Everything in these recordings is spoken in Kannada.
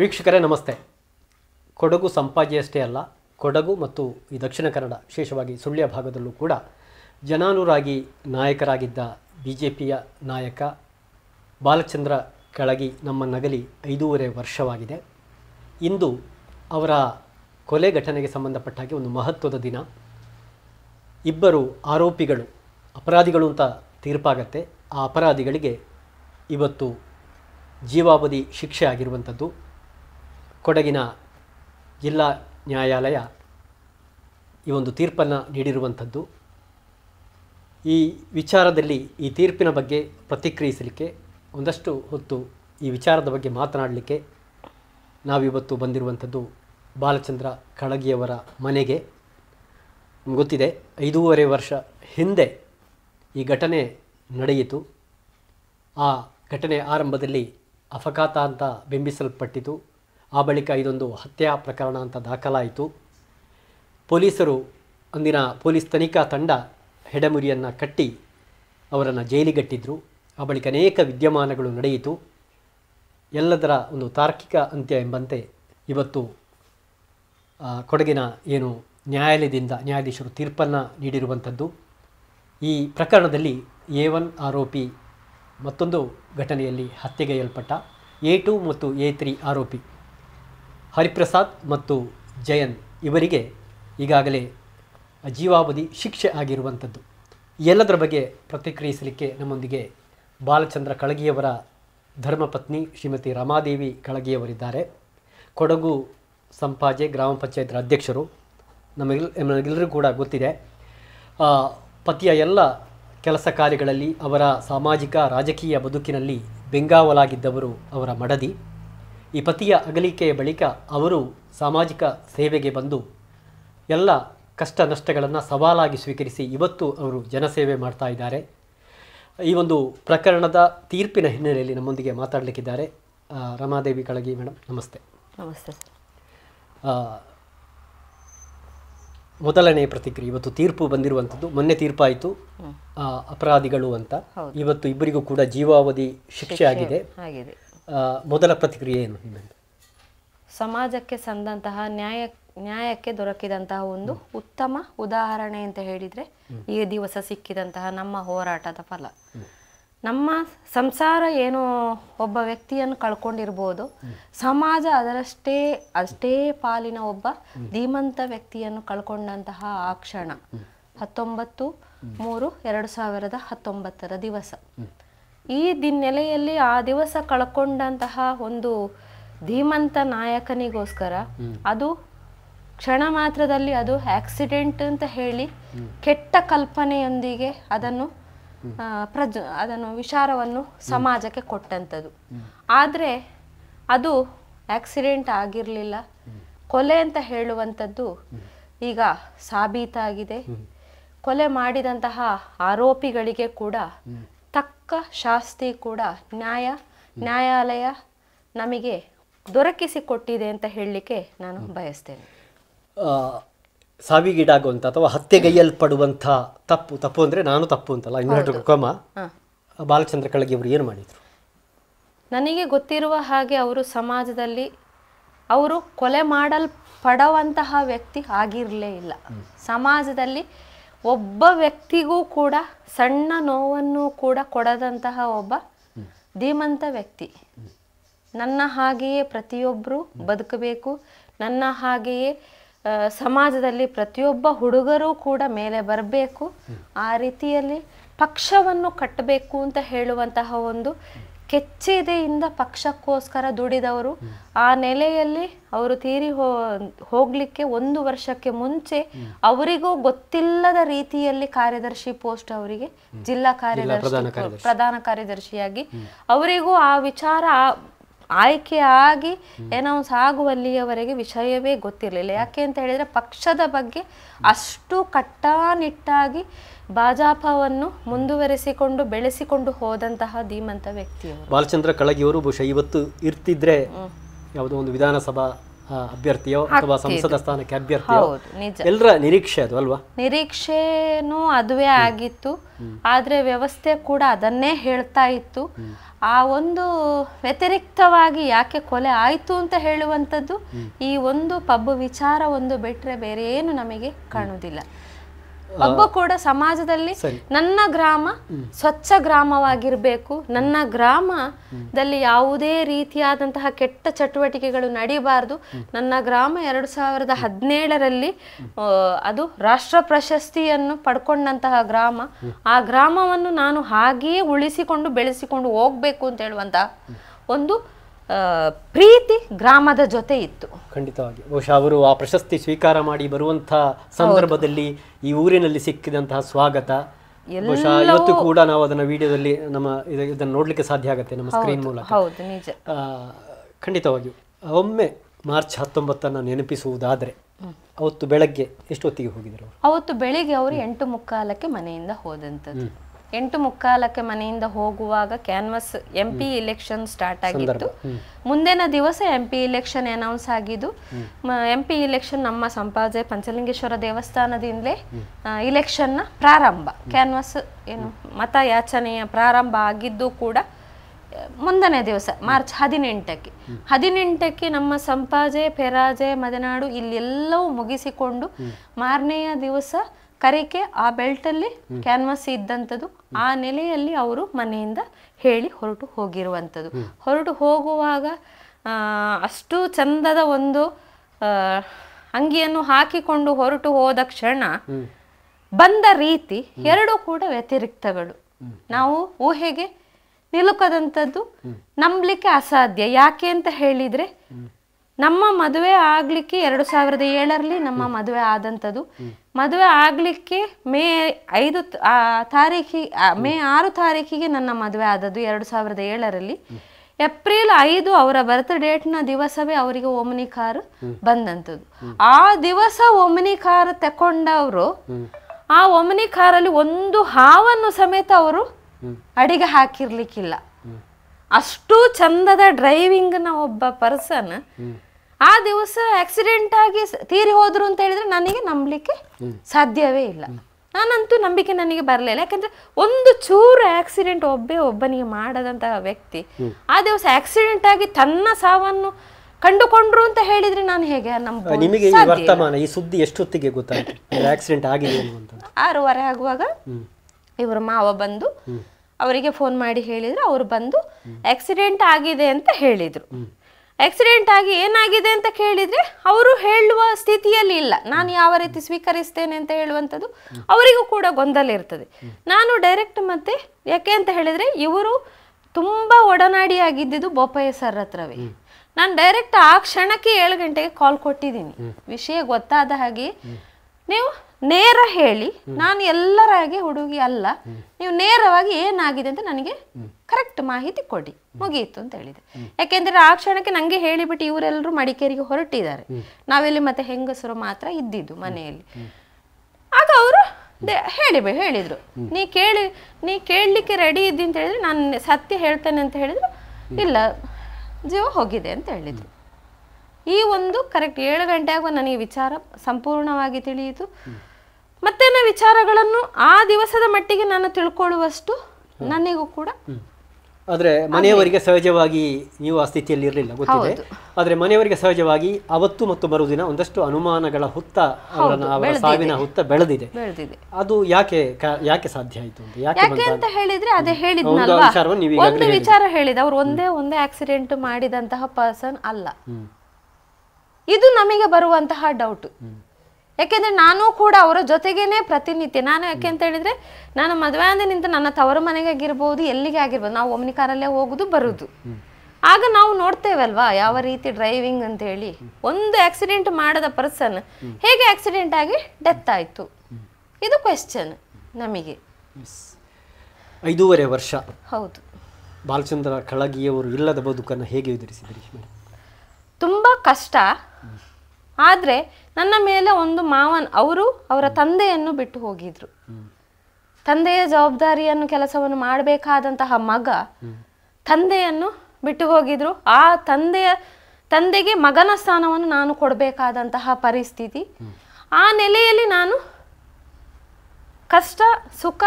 ವೀಕ್ಷಕರೇ ನಮಸ್ತೆ ಕೊಡಗು ಸಂಪಾಜಿಯಷ್ಟೇ ಅಲ್ಲ ಕೊಡಗು ಮತ್ತು ಈ ದಕ್ಷಿಣ ಕನ್ನಡ ವಿಶೇಷವಾಗಿ ಸುಳ್ಯ ಭಾಗದಲ್ಲೂ ಕೂಡ ಜನಾನುರಾಗಿ ನಾಯಕರಾಗಿದ್ದ ಬಿ ಜೆ ಪಿಯ ನಾಯಕ ಬಾಲಚಂದ್ರ ಕೆಳಗಿ ನಮ್ಮ ನಗಲಿ ಐದೂವರೆ ವರ್ಷವಾಗಿದೆ ಇಂದು ಅವರ ಕೊಲೆ ಘಟನೆಗೆ ಸಂಬಂಧಪಟ್ಟ ಹಾಗೆ ಒಂದು ಮಹತ್ವದ ದಿನ ಇಬ್ಬರು ಆರೋಪಿಗಳು ಅಪರಾಧಿಗಳು ಅಂತ ತೀರ್ಪಾಗತ್ತೆ ಆ ಅಪರಾಧಿಗಳಿಗೆ ಇವತ್ತು ಜೀವಾವಧಿ ಶಿಕ್ಷೆ ಆಗಿರುವಂಥದ್ದು ಕೊಡಗಿನ ಜಿಲ್ಲಾ ನ್ಯಾಯಾಲಯ ಈ ಒಂದು ತೀರ್ಪನ್ನು ನೀಡಿರುವಂಥದ್ದು ಈ ವಿಚಾರದಲ್ಲಿ ಈ ತೀರ್ಪಿನ ಬಗ್ಗೆ ಪ್ರತಿಕ್ರಿಯಿಸಲಿಕ್ಕೆ ಒಂದಷ್ಟು ಹೊತ್ತು ಈ ವಿಚಾರದ ಬಗ್ಗೆ ಮಾತನಾಡಲಿಕ್ಕೆ ನಾವಿವತ್ತು ಬಂದಿರುವಂಥದ್ದು ಬಾಲಚಂದ್ರ ಕಳಗಿಯವರ ಮನೆಗೆ ಗೊತ್ತಿದೆ ಐದೂವರೆ ವರ್ಷ ಹಿಂದೆ ಈ ಘಟನೆ ನಡೆಯಿತು ಆ ಘಟನೆ ಆರಂಭದಲ್ಲಿ ಅಪಘಾತ ಅಂತ ಬಿಂಬಿಸಲ್ಪಟ್ಟಿತು ಆ ಬಳಿಕ ಇದೊಂದು ಹತ್ಯಾ ಪ್ರಕರಣ ಅಂತ ದಾಖಲಾಯಿತು ಪೊಲೀಸರು ಅಂದಿನ ಪೊಲೀಸ್ ತನಿಖಾ ತಂಡ ಹೆಡಮುರಿಯನ್ನು ಕಟ್ಟಿ ಅವರನ್ನು ಜೈಲಿಗಟ್ಟಿದ್ರು ಆ ಬಳಿಕ ಅನೇಕ ವಿದ್ಯಮಾನಗಳು ನಡೆಯಿತು ಎಲ್ಲದರ ಒಂದು ತಾರ್ಕಿಕ ಅಂತ್ಯ ಎಂಬಂತೆ ಇವತ್ತು ಕೊಡಗಿನ ಏನು ನ್ಯಾಯಾಲಯದಿಂದ ನ್ಯಾಯಾಧೀಶರು ತೀರ್ಪನ್ನು ನೀಡಿರುವಂಥದ್ದು ಈ ಪ್ರಕರಣದಲ್ಲಿ ಎ ಒನ್ ಆರೋಪಿ ಮತ್ತೊಂದು ಘಟನೆಯಲ್ಲಿ ಹತ್ಯೆಗೈಯಲ್ಪಟ್ಟ ಎ ಟು ಮತ್ತು ಎ ತ್ರೀ ಆರೋಪಿ ಹರಿಪ್ರಸಾದ್ ಮತ್ತು ಜಯನ್ ಇವರಿಗೆ ಈಗಾಗಲೇ ಜೀವಾವಧಿ ಶಿಕ್ಷೆ ಆಗಿರುವಂಥದ್ದು ಎಲ್ಲದರ ಬಗ್ಗೆ ಪ್ರತಿಕ್ರಿಯಿಸಲಿಕ್ಕೆ ನಮ್ಮೊಂದಿಗೆ ಬಾಲಚಂದ್ರ ಕಳಗಿಯವರ ಧರ್ಮಪತ್ನಿ ಶ್ರೀಮತಿ ರಮಾದೇವಿ ಕಳಗಿಯವರಿದ್ದಾರೆ ಕೊಡಗು ಸಂಪಾಜೆ ಗ್ರಾಮ ಪಂಚಾಯತ್ರ ಅಧ್ಯಕ್ಷರು ನಮಗೆ ನಮಗೆಲ್ಲರಿಗೂ ಕೂಡ ಗೊತ್ತಿದೆ ಪತಿಯ ಎಲ್ಲ ಕೆಲಸ ಕಾರ್ಯಗಳಲ್ಲಿ ಅವರ ಸಾಮಾಜಿಕ ರಾಜಕೀಯ ಬದುಕಿನಲ್ಲಿ ಬೆಂಗಾವಲಾಗಿದ್ದವರು ಅವರ ಮಡದಿ ಈ ಪತಿಯ ಅಗಲಿಕೆಯ ಬಳಿಕ ಅವರು ಸಾಮಾಜಿಕ ಸೇವೆಗೆ ಬಂದು ಎಲ್ಲ ಕಷ್ಟ ನಷ್ಟಗಳನ್ನು ಸವಾಲಾಗಿ ಸ್ವೀಕರಿಸಿ ಇವತ್ತು ಅವರು ಜನಸೇವೆ ಮಾಡ್ತಾ ಇದ್ದಾರೆ ಈ ಒಂದು ಪ್ರಕರಣದ ತೀರ್ಪಿನ ಹಿನ್ನೆಲೆಯಲ್ಲಿ ನಮ್ಮೊಂದಿಗೆ ಮಾತಾಡಲಿಕ್ಕಿದ್ದಾರೆ ರಮಾದೇವಿ ಕಳಗಿ ಮೇಡಮ್ ನಮಸ್ತೆ ನಮಸ್ತೆ ಮೊದಲನೇ ಪ್ರತಿಕ್ರಿಯೆ ಇವತ್ತು ತೀರ್ಪು ಬಂದಿರುವಂಥದ್ದು ಮೊನ್ನೆ ತೀರ್ಪಾಯಿತು ಅಪರಾಧಿಗಳು ಅಂತ ಇವತ್ತು ಇಬ್ಬರಿಗೂ ಕೂಡ ಜೀವಾವಧಿ ಶಿಕ್ಷೆ ಆಗಿದೆ ಮೊದಲ ಪ್ರತಿಕ್ರಿಯೆ ಏನು ಸಮಾಜಕ್ಕೆ ಸಂದಂತಹ ನ್ಯಾಯ ನ್ಯಾಯಕ್ಕೆ ದೊರಕಿದಂತಹ ಒಂದು ಉತ್ತಮ ಉದಾಹರಣೆ ಅಂತ ಹೇಳಿದರೆ ಈ ದಿವಸ ಸಿಕ್ಕಿದಂತಹ ನಮ್ಮ ಹೋರಾಟದ ಫಲ ನಮ್ಮ ಸಂಸಾರ ಏನು ಒಬ್ಬ ವ್ಯಕ್ತಿಯನ್ನು ಕಳ್ಕೊಂಡಿರ್ಬೋದು ಸಮಾಜ ಅದರಷ್ಟೇ ಅಷ್ಟೇ ಪಾಲಿನ ಒಬ್ಬ ಧೀಮಂತ ವ್ಯಕ್ತಿಯನ್ನು ಕಳ್ಕೊಂಡಂತಹ ಆ ಕ್ಷಣ ಹತ್ತೊಂಬತ್ತು ಮೂರು ಎರಡು ಸಾವಿರದ ಹತ್ತೊಂಬತ್ತರ ದಿವಸ ಈ ದಿನ್ನೆಲೆಯಲ್ಲಿ ಆ ದಿವಸ ಕಳ್ಕೊಂಡಂತಹ ಒಂದು ಧೀಮಂತ ನಾಯಕನಿಗೋಸ್ಕರ ಅದು ಕ್ಷಣ ಮಾತ್ರದಲ್ಲಿ ಅದು ಆಕ್ಸಿಡೆಂಟ್ ಅಂತ ಹೇಳಿ ಕೆಟ್ಟ ಕಲ್ಪನೆಯೊಂದಿಗೆ ಅದನ್ನು ಪ್ರಜ ಅದನ್ನು ವಿಚಾರವನ್ನು ಸಮಾಜಕ್ಕೆ ಕೊಟ್ಟಂಥದ್ದು ಆದರೆ ಅದು ಆಕ್ಸಿಡೆಂಟ್ ಆಗಿರಲಿಲ್ಲ ಕೊಲೆ ಅಂತ ಹೇಳುವಂಥದ್ದು ಈಗ ಸಾಬೀತಾಗಿದೆ ಕೊಲೆ ಮಾಡಿದಂತಹ ಆರೋಪಿಗಳಿಗೆ ಕೂಡ ತಕ್ಕ ಶಾಸ್ತಿ ಕೂಡ ನ್ಯಾಯ ನ್ಯಾಯಾಲಯ ನಮಗೆ ದೊರಕಿಸಿ ಕೊಟ್ಟಿದೆ ಅಂತ ಹೇಳಲಿಕ್ಕೆ ನಾನು ಬಯಸ್ತೇನೆ ಸಾವಿಗೀಡಾಗುವಂಥ ಅಥವಾ ಹತ್ಯೆಗೈಯಲ್ಪಡುವಂಥ ತಪ್ಪು ತಪ್ಪು ಅಂದರೆ ನಾನು ತಪ್ಪು ಅಂತಲ್ಲ ಇನ್ನೊಂದು ಕ್ರಮ ಬಾಲಚಂದ್ರ ಕಳಗಿ ಅವರು ಏನು ಮಾಡಿದರು ನನಗೆ ಗೊತ್ತಿರುವ ಹಾಗೆ ಅವರು ಸಮಾಜದಲ್ಲಿ ಅವರು ಕೊಲೆ ಮಾಡಲ್ಪಡುವಂತಹ ವ್ಯಕ್ತಿ ಆಗಿರಲೇ ಇಲ್ಲ ಸಮಾಜದಲ್ಲಿ ಒಬ್ಬ ವ್ಯಕ್ತಿಗೂ ಕೂಡ ಸಣ್ಣ ನೋವನ್ನು ಕೂಡ ಕೊಡದಂತಹ ಒಬ್ಬ ಧೀಮಂತ ವ್ಯಕ್ತಿ ನನ್ನ ಹಾಗೆಯೇ ಪ್ರತಿಯೊಬ್ಬರು ಬದುಕಬೇಕು ನನ್ನ ಹಾಗೆಯೇ ಸಮಾಜದಲ್ಲಿ ಪ್ರತಿಯೊಬ್ಬ ಹುಡುಗರೂ ಕೂಡ ಮೇಲೆ ಬರಬೇಕು ಆ ರೀತಿಯಲ್ಲಿ ಪಕ್ಷವನ್ನು ಕಟ್ಟಬೇಕು ಅಂತ ಹೇಳುವಂತಹ ಒಂದು ಕೆಚ್ಚೆದೆಯಿಂದ ಪಕ್ಷಕ್ಕೋಸ್ಕರ ದುಡಿದವರು ಆ ನೆಲೆಯಲ್ಲಿ ಅವರು ತೀರಿ ಹೋ ಹೋಗ್ಲಿಕ್ಕೆ ಒಂದು ವರ್ಷಕ್ಕೆ ಮುಂಚೆ ಅವರಿಗೂ ಗೊತ್ತಿಲ್ಲದ ರೀತಿಯಲ್ಲಿ ಕಾರ್ಯದರ್ಶಿ ಪೋಸ್ಟ್ ಅವರಿಗೆ ಜಿಲ್ಲಾ ಕಾರ್ಯದರ್ಶಿ ಪ್ರಧಾನ ಕಾರ್ಯದರ್ಶಿಯಾಗಿ ಅವರಿಗೂ ಆ ವಿಚಾರ ಆಯ್ಕೆ ಆಗಿ ಅನೌನ್ಸ್ ಆಗುವಲ್ಲಿಯವರೆಗೆ ವಿಷಯವೇ ಗೊತ್ತಿರಲಿಲ್ಲ ಯಾಕೆ ಅಂತ ಹೇಳಿದ್ರೆ ಪಕ್ಷದ ಬಗ್ಗೆ ಅಷ್ಟು ಕಟ್ಟಾನಿಟ್ಟಾಗಿ ಭಾಜಪವನ್ನು ಮುಂದುವರೆಸಿಕೊಂಡು ಬೆಳೆಸಿಕೊಂಡು ಹೋದಂತಹ ಧೀಮಂತ ವ್ಯಕ್ತಿ ಬಾಲಚಂದ್ರ ಕಳಗಿಯವರು ಬಹುಶಃ ಇವತ್ತು ಇರ್ತಿದ್ರೆ ಯಾವುದೋ ಒಂದು ವಿಧಾನಸಭಾ ಅಭ್ಯರ್ಥಿಯೋ ಅಥವಾ ಸಂಸದ ಸ್ಥಾನಕ್ಕೆ ಅಭ್ಯರ್ಥಿಯೋ ಎಲ್ಲರ ನಿರೀಕ್ಷೆ ಅದು ಅಲ್ವಾ ನಿರೀಕ್ಷೆನೂ ಅದುವೇ ಆಗಿತ್ತು ಆದ್ರೆ ವ್ಯವಸ್ಥೆ ಕೂಡ ಅದನ್ನೇ ಹೇಳ್ತಾ ಇತ್ತು ಆ ಒಂದು ವ್ಯತಿರಿಕ್ತವಾಗಿ ಯಾಕೆ ಕೊಲೆ ಆಯ್ತು ಅಂತ ಹೇಳುವಂತದ್ದು ಈ ಒಂದು ಪಬ್ ವಿಚಾರ ಒಂದು ಬಿಟ್ಟರೆ ಬೇರೆ ಏನು ನಮಗೆ ಕಾಣುವುದಿಲ್ಲ ಒಬ್ಬ ಕೂಡ ಸಮಾಜದಲ್ಲಿ ನನ್ನ ಗ್ರಾಮ ಸ್ವಚ್ಛ ಗ್ರಾಮವಾಗಿರಬೇಕು ನನ್ನ ಗ್ರಾಮದಲ್ಲಿ ಯಾವುದೇ ರೀತಿಯಾದಂತಹ ಕೆಟ್ಟ ಚಟುವಟಿಕೆಗಳು ನಡೀಬಾರದು ನನ್ನ ಗ್ರಾಮ ಎರಡು ಸಾವಿರದ ಹದಿನೇಳರಲ್ಲಿ ಅದು ರಾಷ್ಟ್ರ ಪ್ರಶಸ್ತಿಯನ್ನು ಪಡ್ಕೊಂಡಂತಹ ಗ್ರಾಮ ಆ ಗ್ರಾಮವನ್ನು ನಾನು ಹಾಗೆಯೇ ಉಳಿಸಿಕೊಂಡು ಬೆಳೆಸಿಕೊಂಡು ಹೋಗ್ಬೇಕು ಅಂತ ಹೇಳುವಂತಹ ಒಂದು ಪ್ರೀತಿ ಗ್ರಾಮದ ಜೊತೆ ಇತ್ತು ಖಂಡಿತವಾಗಿ ಬಹುಶಃ ಅವರು ಆ ಪ್ರಶಸ್ತಿ ಸ್ವೀಕಾರ ಮಾಡಿ ಬರುವಂತಹ ಸಂದರ್ಭದಲ್ಲಿ ಈ ಊರಿನಲ್ಲಿ ಸಿಕ್ಕಿದಂತಹ ಸ್ವಾಗತ ಇವತ್ತು ಕೂಡ ನಾವು ಅದನ್ನ ವಿಡಿಯೋದಲ್ಲಿ ನಮ್ಮ ಇದನ್ನು ನೋಡ್ಲಿಕ್ಕೆ ಸಾಧ್ಯ ಆಗುತ್ತೆ ನಮ್ಮ ಸ್ಕ್ರೀನ್ ಮೂಲಕ ಖಂಡಿತವಾಗಿಯೂ ಒಮ್ಮೆ ಮಾರ್ಚ್ ಹತ್ತೊಂಬತ್ತನ್ನು ನೆನಪಿಸುವುದಾದರೆ ಅವತ್ತು ಬೆಳಗ್ಗೆ ಎಷ್ಟೊತ್ತಿಗೆ ಹೋಗಿದ್ರು ಅವತ್ತು ಬೆಳಿಗ್ಗೆ ಅವರು ಎಂಟು ಮುಕ್ಕಾಲಕ್ಕೆ ಮನೆಯಿಂದ ಹೋದಂಥದ್ದು ಎಂಟು ಮುಕ್ಕಾಲಕ್ಕೆ ಮನೆಯಿಂದ ಹೋಗುವಾಗ canvass M P election start ಆಗಿತ್ತು ಮುಂದಿನ ದಿವಸ ಎಂ ಪಿ ಇಲೆಕ್ಷನ್ ಅನೌನ್ಸ್ ಆಗಿದ್ದು ಎಂ ಪಿ ಇಲೆಕ್ಷನ್ ನಮ್ಮ ಸಂಪಾಜೆ ಪಂಚಲಿಂಗೇಶ್ವರ ದೇವಸ್ಥಾನದಿಂದಲೇ ನ ಪ್ರಾರಂಭ ಕ್ಯಾನ್ವಸ್ ಏನು ಮತಯಾಚನೆಯ ಪ್ರಾರಂಭ ಆಗಿದ್ದು ಕೂಡ ಮುಂದನೇ ದಿವಸ ಮಾರ್ಚ್ ಹದಿನೆಂಟಕ್ಕೆ ಹದಿನೆಂಟಕ್ಕೆ ನಮ್ಮ ಸಂಪಾಜೆ ಪೆರಾಜೆ ಮದನಾಡು ಇಲ್ಲೆಲ್ಲವೂ ಮುಗಿಸಿಕೊಂಡು ಮಾರನೆಯ ದಿವಸ ಕರಿಕೆ ಆ ಅಲ್ಲಿ ಕ್ಯಾನ್ವಾಸ್ ಇದ್ದಂಥದ್ದು ಆ ನೆಲೆಯಲ್ಲಿ ಅವರು ಮನೆಯಿಂದ ಹೇಳಿ ಹೊರಟು ಹೋಗಿರುವಂಥದ್ದು ಹೊರಟು ಹೋಗುವಾಗ ಅಷ್ಟು ಚಂದದ ಒಂದು ಅಂಗಿಯನ್ನು ಹಾಕಿಕೊಂಡು ಹೊರಟು ಹೋದ ಕ್ಷಣ ಬಂದ ರೀತಿ ಎರಡು ಕೂಡ ವ್ಯತಿರಿಕ್ತಗಳು ನಾವು ಊಹೆಗೆ ನಿಲುಕದಂಥದ್ದು ನಂಬಲಿಕ್ಕೆ ಅಸಾಧ್ಯ ಯಾಕೆ ಅಂತ ಹೇಳಿದ್ರೆ ನಮ್ಮ ಮದುವೆ ಆಗಲಿಕ್ಕೆ ಎರಡು ಸಾವಿರದ ಏಳರಲ್ಲಿ ನಮ್ಮ ಮದುವೆ ಆದಂಥದ್ದು ಮದುವೆ ಆಗಲಿಕ್ಕೆ ಮೇ ಐದು ತಾರೀಖಿ ಮೇ ಆರು ತಾರೀಖಿಗೆ ನನ್ನ ಮದುವೆ ಆದದ್ದು ಎರಡು ಸಾವಿರದ ಏಳರಲ್ಲಿ ಏಪ್ರಿಲ್ ಐದು ಅವರ ಬರ್ತ್ ಡೇಟ್ನ ದಿವಸವೇ ಅವರಿಗೆ ಓಮನಿ ಕಾರ್ ಬಂದಂತದ್ದು ಆ ದಿವಸ ಓಮನಿ ಕಾರ್ ತಕೊಂಡವರು ಆ ಒಮನಿ ಕಾರಲ್ಲಿ ಒಂದು ಹಾವನ್ನು ಸಮೇತ ಅವರು ಅಡಿಗೆ ಹಾಕಿರ್ಲಿಕ್ಕಿಲ್ಲ ಅಷ್ಟು ಚಂದದ ಡ್ರೈವಿಂಗ್ ನ ಒಬ್ಬ ಪರ್ಸನ್ ಆ ದಿವಸ ಆಕ್ಸಿಡೆಂಟ್ ಆಗಿ ತೀರಿ ಹೋದ್ರು ಅಂತ ಹೇಳಿದ್ರೆ ನನಗೆ ನಂಬಲಿಕ್ಕೆ ಸಾಧ್ಯವೇ ಇಲ್ಲ ನಾನಂತೂ ನಂಬಿಕೆ ನನಗೆ ಬರಲಿಲ್ಲ ಯಾಕಂದ್ರೆ ಒಂದು ಚೂರು ಆಕ್ಸಿಡೆಂಟ್ ಒಬ್ಬೇ ಒಬ್ಬನಿಗೆ ಮಾಡದಂತಹ ವ್ಯಕ್ತಿ ಆ ದಿವಸ ಆಕ್ಸಿಡೆಂಟ್ ಆಗಿ ತನ್ನ ಸಾವನ್ನು ಕಂಡುಕೊಂಡ್ರು ಅಂತ ಹೇಳಿದ್ರೆ ನಾನು ಹೇಗೆ ನಿಮಗೆ ವರ್ತಮಾನ ಈ ಸುದ್ದಿ ಎಷ್ಟೊತ್ತಿಗೆ ಆಕ್ಸಿಡೆಂಟ್ ಆರೂವರೆ ಆಗುವಾಗ ಇವರು ಮಾವ ಬಂದು ಅವರಿಗೆ ಫೋನ್ ಮಾಡಿ ಹೇಳಿದ್ರು ಅವರು ಬಂದು ಆಕ್ಸಿಡೆಂಟ್ ಆಗಿದೆ ಅಂತ ಹೇಳಿದ್ರು ಆಕ್ಸಿಡೆಂಟ್ ಆಗಿ ಏನಾಗಿದೆ ಅಂತ ಕೇಳಿದ್ರೆ ಅವರು ಹೇಳುವ ಸ್ಥಿತಿಯಲ್ಲಿ ಇಲ್ಲ ನಾನು ಯಾವ ರೀತಿ ಸ್ವೀಕರಿಸ್ತೇನೆ ಅಂತ ಹೇಳುವಂಥದ್ದು ಅವರಿಗೂ ಕೂಡ ಗೊಂದಲ ಇರ್ತದೆ ನಾನು ಡೈರೆಕ್ಟ್ ಮತ್ತೆ ಯಾಕೆ ಅಂತ ಹೇಳಿದ್ರೆ ಇವರು ತುಂಬ ಒಡನಾಡಿಯಾಗಿದ್ದಿದ್ದು ಬೋಪಯ್ಯ ಸರ್ ಹತ್ರವೇ ನಾನು ಡೈರೆಕ್ಟ್ ಆ ಕ್ಷಣಕ್ಕೆ ಏಳು ಗಂಟೆಗೆ ಕಾಲ್ ಕೊಟ್ಟಿದ್ದೀನಿ ವಿಷಯ ಗೊತ್ತಾದ ಹಾಗೆ ನೀವು ನೇರ ಹೇಳಿ ನಾನು ಎಲ್ಲರ ಹಾಗೆ ಹುಡುಗಿ ಅಲ್ಲ ನೀವು ನೇರವಾಗಿ ಏನಾಗಿದೆ ಅಂತ ನನಗೆ ಕರೆಕ್ಟ್ ಮಾಹಿತಿ ಕೊಡಿ ಮುಗಿಯಿತು ಅಂತ ಹೇಳಿದೆ ಯಾಕೆಂದ್ರೆ ಆ ಕ್ಷಣಕ್ಕೆ ನಂಗೆ ಹೇಳಿಬಿಟ್ಟು ಇವರೆಲ್ಲರೂ ಮಡಿಕೇರಿಗೆ ಹೊರಟಿದ್ದಾರೆ ನಾವೆಲ್ಲಿ ಮತ್ತೆ ಹೆಂಗಸರು ಮಾತ್ರ ಇದ್ದಿದ್ದು ಮನೆಯಲ್ಲಿ ಆಗ ಅವರು ಹೇಳಿ ಹೇಳಿದ್ರು ನೀ ಕೇಳಿ ನೀ ಕೇಳಲಿಕ್ಕೆ ರೆಡಿ ಇದ್ದಿ ಅಂತ ಹೇಳಿದ್ರೆ ನಾನು ಸತ್ಯ ಹೇಳ್ತೇನೆ ಅಂತ ಹೇಳಿದ್ರು ಇಲ್ಲ ಜೀವ ಹೋಗಿದೆ ಅಂತ ಹೇಳಿದ್ರು ಈ ಒಂದು ಕರೆಕ್ಟ್ ಏಳು ಗಂಟೆ ಆಗುವ ನನಗೆ ವಿಚಾರ ಸಂಪೂರ್ಣವಾಗಿ ತಿಳಿಯಿತು ಮತ್ತೇನ ವಿಚಾರಗಳನ್ನು ಆ ದಿವಸದ ಮಟ್ಟಿಗೆ ನಾನು ತಿಳ್ಕೊಳ್ಳುವಷ್ಟು ನನಗೂ ಕೂಡ ಆದ್ರೆ ಮನೆಯವರಿಗೆ ಸಹಜವಾಗಿ ನೀವು ಆ ಸ್ಥಿತಿಯಲ್ಲಿ ಇರಲಿಲ್ಲ ಗೊತ್ತಿದೆ ಆದ್ರೆ ಮನೆಯವರಿಗೆ ಸಹಜವಾಗಿ ಅವತ್ತು ಮತ್ತು ಬರುವುದಿನ ಒಂದಷ್ಟು ಅನುಮಾನಗಳ ಹುತ್ತ ಅವರ ಸಾವಿನ ಹುತ್ತ ಬೆಳೆದಿದೆ ಅದು ಯಾಕೆ ಯಾಕೆ ಸಾಧ್ಯ ಆಯಿತು ಯಾಕೆ ಅಂತ ಹೇಳಿದ್ರೆ ಅದೇ ನೀವು ಒಂದು ವಿಚಾರ ಹೇಳಿದ ಅವ್ರು ಒಂದೇ ಒಂದೇ ಆಕ್ಸಿಡೆಂಟ್ ಮಾಡಿದಂತಹ ಪರ್ಸನ್ ಅಲ್ಲ ಇದು ನಮಗೆ ಬರುವಂತಹ ಡೌಟ್ ಯಾಕೆಂದ್ರೆ ನಾನು ಕೂಡ ಅವರ ಜೊತೆಗೇನೆ ಪ್ರತಿನಿತ್ಯ ನಾನು ಯಾಕೆ ಅಂತ ಹೇಳಿದ್ರೆ ನಾನು ಮದುವೆ ನಿಂತ ನನ್ನ ತವರ ಮನೆಗೆ ಆಗಿರ್ಬೋದು ಎಲ್ಲಿಗೆ ಆಗಿರ್ಬೋದು ನಾವು ಒಮ್ನಿ ಕಾರಲ್ಲೇ ಹೋಗುದು ಬರುದು ಆಗ ನಾವು ನೋಡ್ತೇವಲ್ವಾ ಯಾವ ರೀತಿ ಡ್ರೈವಿಂಗ್ ಅಂತ ಹೇಳಿ ಒಂದು ಆಕ್ಸಿಡೆಂಟ್ ಮಾಡದ ಪರ್ಸನ್ ಹೇಗೆ ಆಕ್ಸಿಡೆಂಟ್ ಆಗಿ ಡೆತ್ ಆಯ್ತು ಇದು ಕ್ವೆಶನ್ ನಮಗೆ ಐದೂವರೆ ವರ್ಷ ಹೌದು ಬಾಲಚಂದ್ರ ಕಳಗಿಯವರು ಇಲ್ಲದ ಬದುಕನ್ನು ಹೇಗೆ ಎದುರಿಸಿದ್ರಿ ತುಂಬಾ ಕಷ್ಟ ಆದರೆ ನನ್ನ ಮೇಲೆ ಒಂದು ಮಾವನ್ ಅವರು ಅವರ ತಂದೆಯನ್ನು ಬಿಟ್ಟು ಹೋಗಿದ್ರು ತಂದೆಯ ಜವಾಬ್ದಾರಿಯನ್ನು ಕೆಲಸವನ್ನು ಮಾಡಬೇಕಾದಂತಹ ಮಗ ತಂದೆಯನ್ನು ಬಿಟ್ಟು ಹೋಗಿದ್ರು ಆ ತಂದೆಯ ತಂದೆಗೆ ಮಗನ ಸ್ಥಾನವನ್ನು ನಾನು ಕೊಡಬೇಕಾದಂತಹ ಪರಿಸ್ಥಿತಿ ಆ ನೆಲೆಯಲ್ಲಿ ನಾನು ಕಷ್ಟ ಸುಖ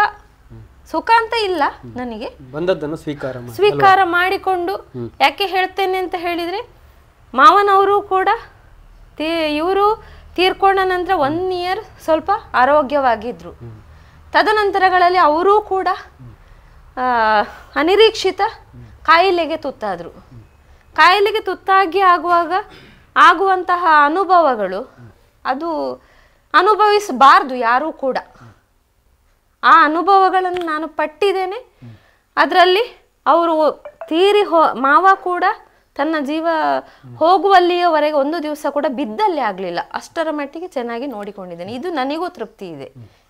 ಸುಖ ಅಂತ ಇಲ್ಲ ನನಗೆ ಬಂದದ್ದನ್ನು ಸ್ವೀಕಾರ ಸ್ವೀಕಾರ ಮಾಡಿಕೊಂಡು ಯಾಕೆ ಹೇಳ್ತೇನೆ ಅಂತ ಹೇಳಿದ್ರೆ ಮಾವನವರು ಕೂಡ ತೀ ಇವರು ತೀರ್ಕೊಂಡ ನಂತರ ಒನ್ ಇಯರ್ ಸ್ವಲ್ಪ ಆರೋಗ್ಯವಾಗಿದ್ರು ತದನಂತರಗಳಲ್ಲಿ ಅವರೂ ಕೂಡ ಅನಿರೀಕ್ಷಿತ ಕಾಯಿಲೆಗೆ ತುತ್ತಾದರು ಕಾಯಿಲೆಗೆ ತುತ್ತಾಗಿ ಆಗುವಾಗ ಆಗುವಂತಹ ಅನುಭವಗಳು ಅದು ಅನುಭವಿಸಬಾರ್ದು ಯಾರೂ ಕೂಡ ಆ ಅನುಭವಗಳನ್ನು ನಾನು ಪಟ್ಟಿದ್ದೇನೆ ಅದರಲ್ಲಿ ಅವರು ತೀರಿ ಹೋ ಮಾವ ಕೂಡ ತನ್ನ ಜೀವ ಹೋಗುವಲ್ಲಿಯವರೆಗೆ ಒಂದು ದಿವಸ ಕೂಡ ಬಿದ್ದಲ್ಲಿ ಆಗಲಿಲ್ಲ ಅಷ್ಟರ ಮಟ್ಟಿಗೆ ಚೆನ್ನಾಗಿ ನೋಡಿಕೊಂಡಿದ್ದೇನೆ ಇದು ನನಗೂ ತೃಪ್ತಿ ಇದೆ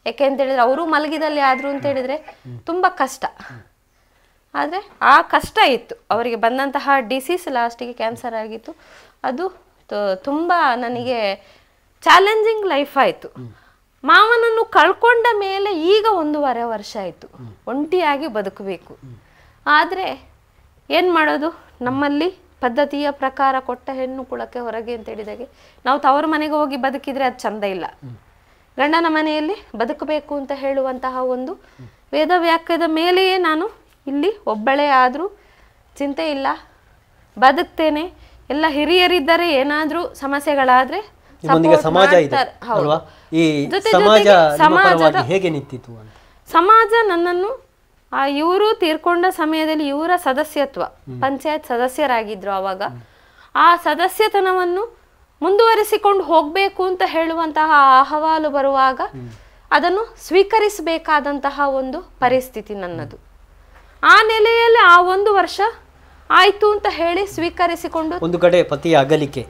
ಯಾಕೆ ಅಂತ ಹೇಳಿದ್ರೆ ಅವರು ಮಲಗಿದಲ್ಲಿ ಆದ್ರು ಅಂತ ಹೇಳಿದ್ರೆ ತುಂಬ ಕಷ್ಟ ಆದರೆ ಆ ಕಷ್ಟ ಇತ್ತು ಅವರಿಗೆ ಬಂದಂತಹ ಡಿಸೀಸ್ ಲಾಸ್ಟಿಗೆ ಕ್ಯಾನ್ಸರ್ ಆಗಿತ್ತು ಅದು ತುಂಬ ನನಗೆ ಚಾಲೆಂಜಿಂಗ್ ಲೈಫ್ ಆಯಿತು ಮಾವನನ್ನು ಕಳ್ಕೊಂಡ ಮೇಲೆ ಈಗ ಒಂದೂವರೆ ವರ್ಷ ಆಯಿತು ಒಂಟಿಯಾಗಿ ಬದುಕಬೇಕು ಆದರೆ ಏನು ಮಾಡೋದು ನಮ್ಮಲ್ಲಿ ಪದ್ಧತಿಯ ಪ್ರಕಾರ ಕೊಟ್ಟ ಹೆಣ್ಣು ಕುಳಕ್ಕೆ ಹೊರಗೆ ಅಂತ ಹೇಳಿದಾಗೆ ನಾವು ತವರ ಮನೆಗೆ ಹೋಗಿ ಬದುಕಿದ್ರೆ ಅದು ಚಂದ ಇಲ್ಲ ಗಂಡನ ಮನೆಯಲ್ಲಿ ಬದುಕಬೇಕು ಅಂತ ಹೇಳುವಂತಹ ಒಂದು ವೇದ ವ್ಯಾಖ್ಯದ ಮೇಲೆಯೇ ನಾನು ಇಲ್ಲಿ ಒಬ್ಬಳೆ ಆದರೂ ಚಿಂತೆ ಇಲ್ಲ ಬದುಕ್ತೇನೆ ಎಲ್ಲ ಹಿರಿಯರಿದ್ದರೆ ಏನಾದರೂ ಸಮಸ್ಯೆಗಳಾದ್ರೆ ಸಮಾಜದ ಸಮಾಜ ನನ್ನನ್ನು ಆ ಇವರು ತೀರ್ಕೊಂಡ ಸಮಯದಲ್ಲಿ ಇವರ ಸದಸ್ಯತ್ವ ಪಂಚಾಯತ್ ಸದಸ್ಯರಾಗಿದ್ರು ಅವಾಗ ಆ ಸದಸ್ಯತನವನ್ನು ಮುಂದುವರಿಸಿಕೊಂಡು ಹೋಗ್ಬೇಕು ಅಂತ ಹೇಳುವಂತಹ ಅಹವಾಲು ಬರುವಾಗ ಅದನ್ನು ಸ್ವೀಕರಿಸಬೇಕಾದಂತಹ ಒಂದು ಪರಿಸ್ಥಿತಿ ನನ್ನದು ಆ ನೆಲೆಯಲ್ಲಿ ಆ ಒಂದು ವರ್ಷ ಆಯ್ತು ಅಂತ ಹೇಳಿ ಸ್ವೀಕರಿಸಿಕೊಂಡು ಒಂದು ಕಡೆ ಪತಿಯ ಅಗಲಿಕೆ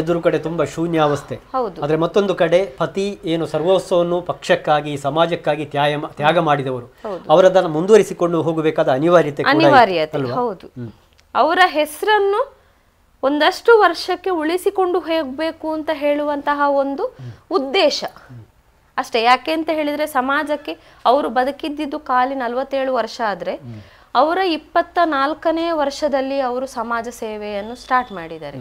ಎದುರು ಕಡೆ ತುಂಬಾ ಶೂನ್ಯಾವಸ್ಥೆ ಆದ್ರೆ ಮತ್ತೊಂದು ಕಡೆ ಪತಿ ಏನು ಸರ್ವೋತ್ಸವವನ್ನು ಪಕ್ಷಕ್ಕಾಗಿ ಸಮಾಜಕ್ಕಾಗಿ ತ್ಯಾಯ ತ್ಯಾಗ ಮಾಡಿದವರು ಅವರದನ್ನು ಮುಂದುವರಿಸಿಕೊಂಡು ಹೋಗಬೇಕಾದ ಅನಿವಾರ್ಯತೆ ಹೌದು ಅವರ ಹೆಸರನ್ನು ಒಂದಷ್ಟು ವರ್ಷಕ್ಕೆ ಉಳಿಸಿಕೊಂಡು ಹೋಗಬೇಕು ಅಂತ ಹೇಳುವಂತಹ ಒಂದು ಉದ್ದೇಶ ಅಷ್ಟೇ ಯಾಕೆ ಅಂತ ಹೇಳಿದ್ರೆ ಸಮಾಜಕ್ಕೆ ಅವರು ಬದುಕಿದ್ದಿದ್ದು ಕಾಲಿ ನಲವತ್ತೇಳು ವರ್ಷ ಆದರೆ ಅವರ ಇಪ್ಪತ್ತ ನಾಲ್ಕನೇ ವರ್ಷದಲ್ಲಿ ಅವರು ಸಮಾಜ ಸೇವೆಯನ್ನು ಸ್ಟಾರ್ಟ್ ಮಾಡಿದ್ದಾರೆ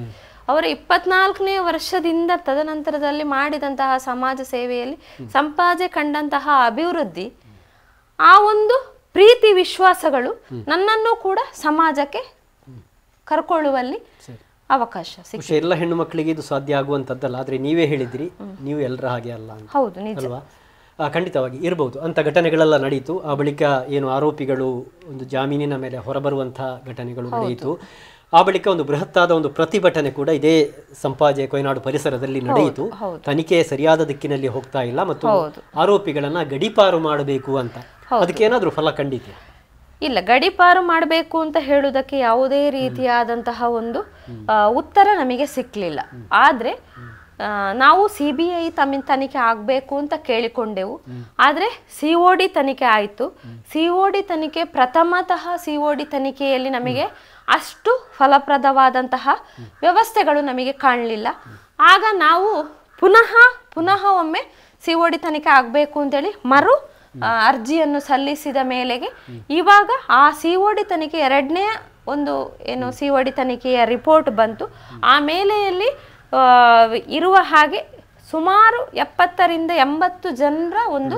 ಅವರ ಇಪ್ಪತ್ನಾಲ್ಕನೇ ವರ್ಷದಿಂದ ತದನಂತರದಲ್ಲಿ ಮಾಡಿದಂತಹ ಸಮಾಜ ಸೇವೆಯಲ್ಲಿ ಸಂಪಾಜೆ ಕಂಡಂತಹ ಅಭಿವೃದ್ಧಿ ಆ ಒಂದು ಪ್ರೀತಿ ವಿಶ್ವಾಸಗಳು ನನ್ನನ್ನು ಕೂಡ ಸಮಾಜಕ್ಕೆ ಕರ್ಕೊಳ್ಳುವಲ್ಲಿ ಅವಕಾಶ ಸಿಗುತ್ತೆ ಎಲ್ಲ ಹೆಣ್ಣು ಮಕ್ಕಳಿಗೆ ಇದು ಸಾಧ್ಯ ಆಗುವಂತದ್ದಲ್ಲ ಆದ್ರೆ ನೀವೇ ಹೇಳಿದ್ರಿ ನೀವು ಎಲ್ಲರ ಹಾಗೆ ಅಲ್ಲ ಹೌದು ಅಲ್ವಾ ಖಂಡಿತವಾಗಿ ಇರಬಹುದು ಅಂತ ಘಟನೆಗಳೆಲ್ಲ ನಡೆಯಿತು ಆ ಬಳಿಕ ಏನು ಆರೋಪಿಗಳು ಒಂದು ಜಾಮೀನಿನ ಮೇಲೆ ಹೊರಬರುವಂತಹ ಘಟನೆಗಳು ನಡೆಯಿತು ಆ ಬಳಿಕ ಒಂದು ಬೃಹತ್ತಾದ ಒಂದು ಪ್ರತಿಭಟನೆ ಕೂಡ ಇದೇ ಸಂಪಾಜೆ ಕೊಯ್ನಾಡು ಪರಿಸರದಲ್ಲಿ ನಡೆಯಿತು ತನಿಖೆ ಸರಿಯಾದ ದಿಕ್ಕಿನಲ್ಲಿ ಹೋಗ್ತಾ ಇಲ್ಲ ಮತ್ತು ಆರೋಪಿಗಳನ್ನ ಗಡಿಪಾರು ಮಾಡಬೇಕು ಅಂತ ಅದಕ್ಕೇನಾದ್ರೂ ಫಲ ಕಂಡಿದೆ ಇಲ್ಲ ಗಡಿಪಾರು ಮಾಡಬೇಕು ಅಂತ ಹೇಳುವುದಕ್ಕೆ ಯಾವುದೇ ರೀತಿಯಾದಂತಹ ಒಂದು ಉತ್ತರ ನಮಗೆ ಸಿಕ್ಕಲಿಲ್ಲ ಆದರೆ ನಾವು ಸಿ ಬಿ ಐ ತಮ್ಮ ತನಿಖೆ ಆಗಬೇಕು ಅಂತ ಕೇಳಿಕೊಂಡೆವು ಆದರೆ ಸಿ ಒ ಡಿ ತನಿಖೆ ಆಯಿತು ಸಿ ಒ ಡಿ ತನಿಖೆ ಪ್ರಥಮತಃ ಸಿ ಒ ಡಿ ತನಿಖೆಯಲ್ಲಿ ನಮಗೆ ಅಷ್ಟು ಫಲಪ್ರದವಾದಂತಹ ವ್ಯವಸ್ಥೆಗಳು ನಮಗೆ ಕಾಣಲಿಲ್ಲ ಆಗ ನಾವು ಪುನಃ ಪುನಃ ಒಮ್ಮೆ ಸಿ ಓ ಡಿ ತನಿಖೆ ಆಗಬೇಕು ಅಂತೇಳಿ ಮರು ಅರ್ಜಿಯನ್ನು ಸಲ್ಲಿಸಿದ ಮೇಲೆಗೆ ಇವಾಗ ಆ ಸಿ ಓ ಡಿ ತನಿಖೆ ಎರಡನೇ ಒಂದು ಏನು ಸಿ ಒ ಡಿ ತನಿಖೆಯ ರಿಪೋರ್ಟ್ ಬಂತು ಆ ಮೇಲೆಯಲ್ಲಿ ಇರುವ ಹಾಗೆ ಸುಮಾರು ಎಪ್ಪತ್ತರಿಂದ ಎಂಬತ್ತು ಜನರ ಒಂದು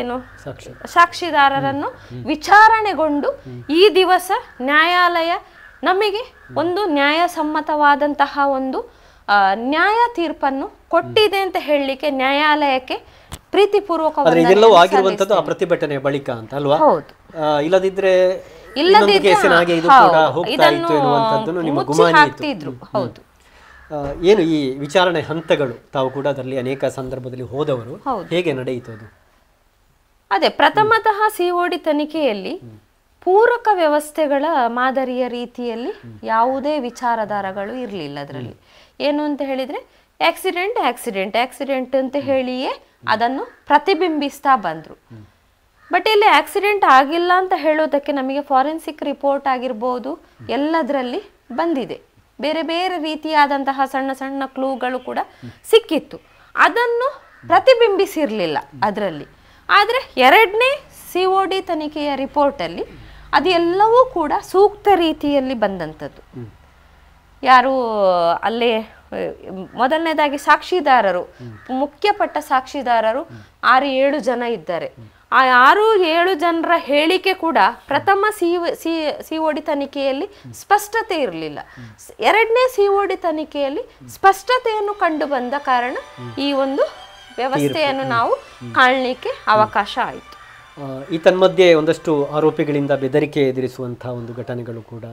ಏನು ಸಾಕ್ಷಿದಾರರನ್ನು ವಿಚಾರಣೆಗೊಂಡು ಈ ದಿವಸ ನ್ಯಾಯಾಲಯ ನಮಗೆ ಒಂದು ನ್ಯಾಯಸಮ್ಮತವಾದಂತಹ ಒಂದು ನ್ಯಾಯ ತೀರ್ಪನ್ನು ಕೊಟ್ಟಿದೆ ಅಂತ ಹೇಳಲಿಕ್ಕೆ ನ್ಯಾಯಾಲಯಕ್ಕೆ ಪ್ರೀತಿಪೂರ್ವಕವಾಗಿ ಪ್ರತಿಭಟನೆ ಬಳಿಕ ಇಲ್ಲದಿದ್ರೆ ಇಲ್ಲದಿದ್ರೆ ಹೌದು ಏನು ಈ ವಿಚಾರಣೆ ಹಂತಗಳು ತಾವು ಕೂಡ ಅದರಲ್ಲಿ ಅನೇಕ ಸಂದರ್ಭದಲ್ಲಿ ಹೋದವರು ಹೇಗೆ ನಡೆಯಿತು ಅದು ಅದೇ ಪ್ರಥಮತಃ ಸಿಒಡಿ ತನಿಖೆಯಲ್ಲಿ ಪೂರಕ ವ್ಯವಸ್ಥೆಗಳ ಮಾದರಿಯ ರೀತಿಯಲ್ಲಿ ಯಾವುದೇ ವಿಚಾರಧಾರಗಳು ಇರಲಿಲ್ಲ ಅದರಲ್ಲಿ ಏನು ಅಂತ ಹೇಳಿದ್ರೆ ಆಕ್ಸಿಡೆಂಟ್ ಆಕ್ಸಿಡೆಂಟ್ ಆಕ್ಸಿಡೆಂಟ್ ಅಂತ ಹೇಳಿಯೇ ಅದನ್ನು ಪ್ರತಿಬಿಂಬಿಸ್ತಾ ಬಂದರು ಬಟ್ ಇಲ್ಲಿ ಆಕ್ಸಿಡೆಂಟ್ ಆಗಿಲ್ಲ ಅಂತ ಹೇಳೋದಕ್ಕೆ ನಮಗೆ ಫಾರೆನ್ಸಿಕ್ ರಿಪೋರ್ಟ್ ಆಗಿರ್ಬೋದು ಎಲ್ಲದರಲ್ಲಿ ಬಂದಿದೆ ಬೇರೆ ಬೇರೆ ರೀತಿಯಾದಂತಹ ಸಣ್ಣ ಸಣ್ಣ ಕ್ಲೂಗಳು ಕೂಡ ಸಿಕ್ಕಿತ್ತು ಅದನ್ನು ಪ್ರತಿಬಿಂಬಿಸಿರಲಿಲ್ಲ ಅದರಲ್ಲಿ ಆದರೆ ಎರಡನೇ ಸಿ ಒ ಡಿ ತನಿಖೆಯ ರಿಪೋರ್ಟಲ್ಲಿ ಅದೆಲ್ಲವೂ ಕೂಡ ಸೂಕ್ತ ರೀತಿಯಲ್ಲಿ ಬಂದಂಥದ್ದು ಯಾರು ಅಲ್ಲೇ ಮೊದಲನೇದಾಗಿ ಸಾಕ್ಷಿದಾರರು ಮುಖ್ಯಪಟ್ಟ ಸಾಕ್ಷಿದಾರರು ಆರು ಏಳು ಜನ ಇದ್ದಾರೆ ಆ ಆರು ಏಳು ಜನರ ಹೇಳಿಕೆ ಕೂಡ ಪ್ರಥಮ ಸಿ ಸಿ ತನಿಖೆಯಲ್ಲಿ ಸ್ಪಷ್ಟತೆ ಇರಲಿಲ್ಲ ಎರಡನೇ ಸಿ ಡಿ ತನಿಖೆಯಲ್ಲಿ ಸ್ಪಷ್ಟತೆಯನ್ನು ಕಂಡು ಬಂದ ಕಾರಣ ಈ ಒಂದು ವ್ಯವಸ್ಥೆಯನ್ನು ನಾವು ಕಾಣಲಿಕ್ಕೆ ಅವಕಾಶ ಆಯಿತು ಈ ತನ್ಮಧ್ಯೆ ಒಂದಷ್ಟು ಆರೋಪಿಗಳಿಂದ ಬೆದರಿಕೆ ಎದುರಿಸುವಂತಹ ಒಂದು ಘಟನೆಗಳು ಕೂಡ